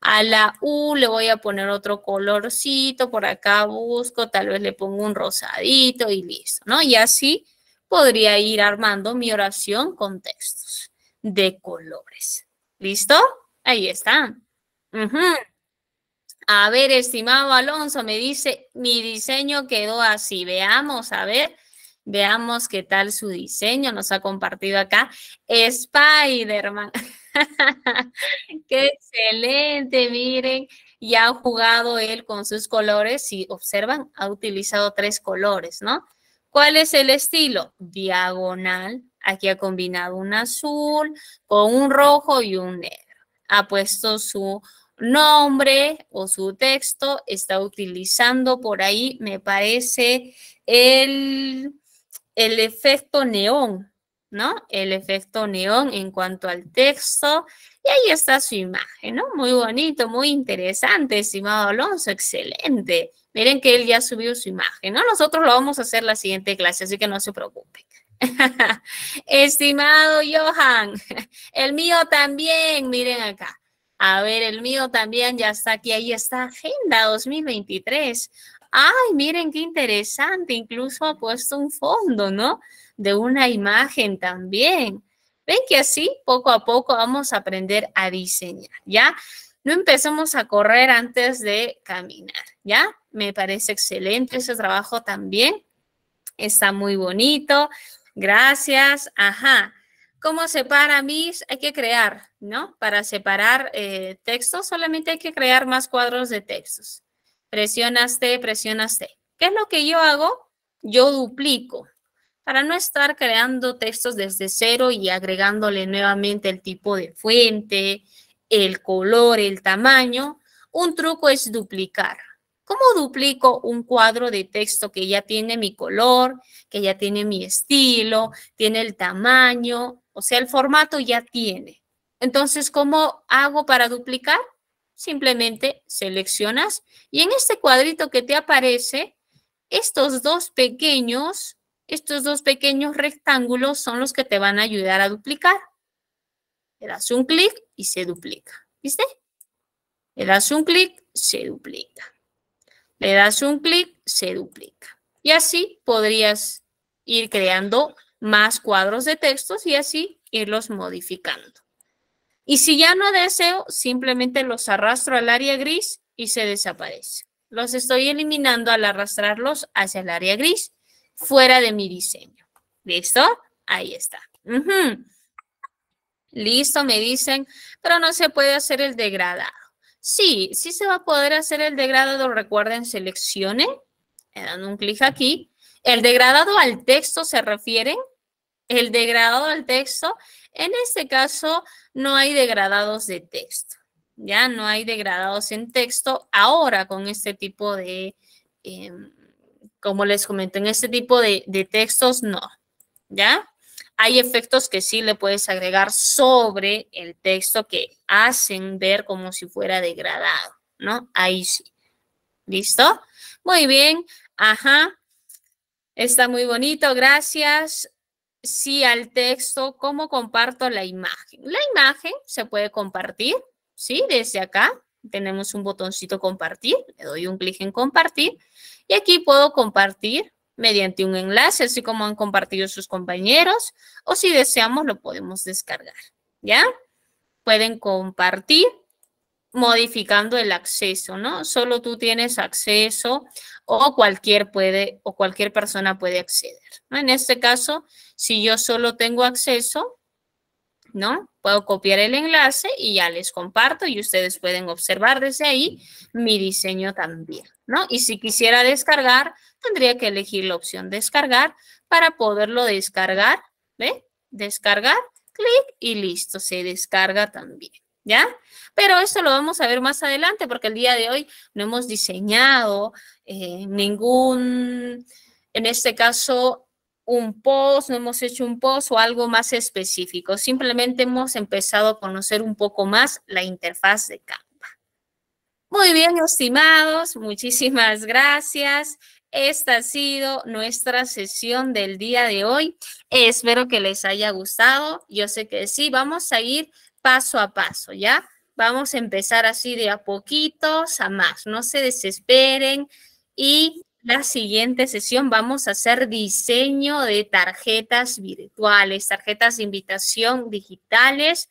A la U le voy a poner otro colorcito. Por acá busco, tal vez le pongo un rosadito y listo, ¿no? Y así podría ir armando mi oración con textos de colores. ¿Listo? Ahí están. Ajá. A ver, estimado Alonso, me dice, mi diseño quedó así. Veamos, a ver, veamos qué tal su diseño. Nos ha compartido acá Spider-Man. qué excelente, miren. Ya ha jugado él con sus colores. Si observan, ha utilizado tres colores, ¿no? ¿Cuál es el estilo? Diagonal. Aquí ha combinado un azul con un rojo y un negro. Ha puesto su nombre o su texto, está utilizando por ahí, me parece, el, el efecto neón, ¿no? El efecto neón en cuanto al texto. Y ahí está su imagen, ¿no? Muy bonito, muy interesante, estimado Alonso, excelente. Miren que él ya subió su imagen, ¿no? Nosotros lo vamos a hacer la siguiente clase, así que no se preocupen. estimado Johan, el mío también, miren acá. A ver, el mío también ya está aquí. Ahí está Agenda 2023. Ay, miren qué interesante. Incluso ha puesto un fondo, ¿no? De una imagen también. Ven que así poco a poco vamos a aprender a diseñar, ¿ya? No empezamos a correr antes de caminar, ¿ya? Me parece excelente ese trabajo también. Está muy bonito. Gracias. Ajá. ¿Cómo separa mis? Hay que crear, ¿no? Para separar eh, textos solamente hay que crear más cuadros de textos. Presionaste, presionaste. ¿Qué es lo que yo hago? Yo duplico para no estar creando textos desde cero y agregándole nuevamente el tipo de fuente, el color, el tamaño. Un truco es duplicar. ¿Cómo duplico un cuadro de texto que ya tiene mi color, que ya tiene mi estilo, tiene el tamaño, o sea, el formato ya tiene. Entonces, ¿cómo hago para duplicar? Simplemente seleccionas y en este cuadrito que te aparece, estos dos pequeños, estos dos pequeños rectángulos son los que te van a ayudar a duplicar. Le das un clic y se duplica. ¿Viste? Le das un clic, se duplica. Le das un clic, se duplica. Y así podrías ir creando más cuadros de textos y así irlos modificando. Y si ya no deseo, simplemente los arrastro al área gris y se desaparece. Los estoy eliminando al arrastrarlos hacia el área gris, fuera de mi diseño. ¿Listo? Ahí está. Listo, me dicen, pero no se puede hacer el degradado. Sí, sí se va a poder hacer el degradado. Recuerden, seleccione, le dan un clic aquí. El degradado al texto se refiere el degradado del texto. En este caso, no hay degradados de texto. Ya no hay degradados en texto ahora con este tipo de, em, como les comento, en este tipo de, de textos no. ¿Ya? Hay efectos que sí le puedes agregar sobre el texto que hacen ver como si fuera degradado, ¿no? Ahí sí. ¿Listo? Muy bien. Ajá. Está muy bonito, gracias. Si al texto, cómo comparto la imagen. La imagen se puede compartir, ¿sí? Desde acá tenemos un botoncito compartir, le doy un clic en compartir y aquí puedo compartir mediante un enlace, así como han compartido sus compañeros o si deseamos lo podemos descargar, ¿ya? Pueden compartir modificando el acceso, ¿no? Solo tú tienes acceso o cualquier puede o cualquier persona puede acceder. En este caso, si yo solo tengo acceso, ¿no? Puedo copiar el enlace y ya les comparto y ustedes pueden observar desde ahí mi diseño también, ¿no? Y si quisiera descargar, tendría que elegir la opción descargar para poderlo descargar, ¿ve? Descargar, clic y listo, se descarga también. ¿ya? Pero esto lo vamos a ver más adelante porque el día de hoy no hemos diseñado eh, ningún, en este caso, un post, no hemos hecho un post o algo más específico. Simplemente hemos empezado a conocer un poco más la interfaz de Canva. Muy bien, estimados, muchísimas gracias. Esta ha sido nuestra sesión del día de hoy. Espero que les haya gustado. Yo sé que sí, vamos a ir paso a paso, ¿ya? Vamos a empezar así de a poquitos a más, no se desesperen y la siguiente sesión vamos a hacer diseño de tarjetas virtuales, tarjetas de invitación digitales.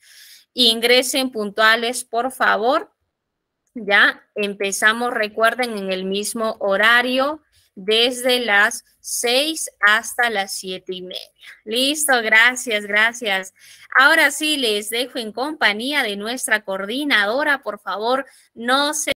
Ingresen puntuales, por favor. Ya empezamos, recuerden, en el mismo horario desde las seis hasta las siete y media. Listo, gracias, gracias. Ahora sí, les dejo en compañía de nuestra coordinadora, por favor, no se...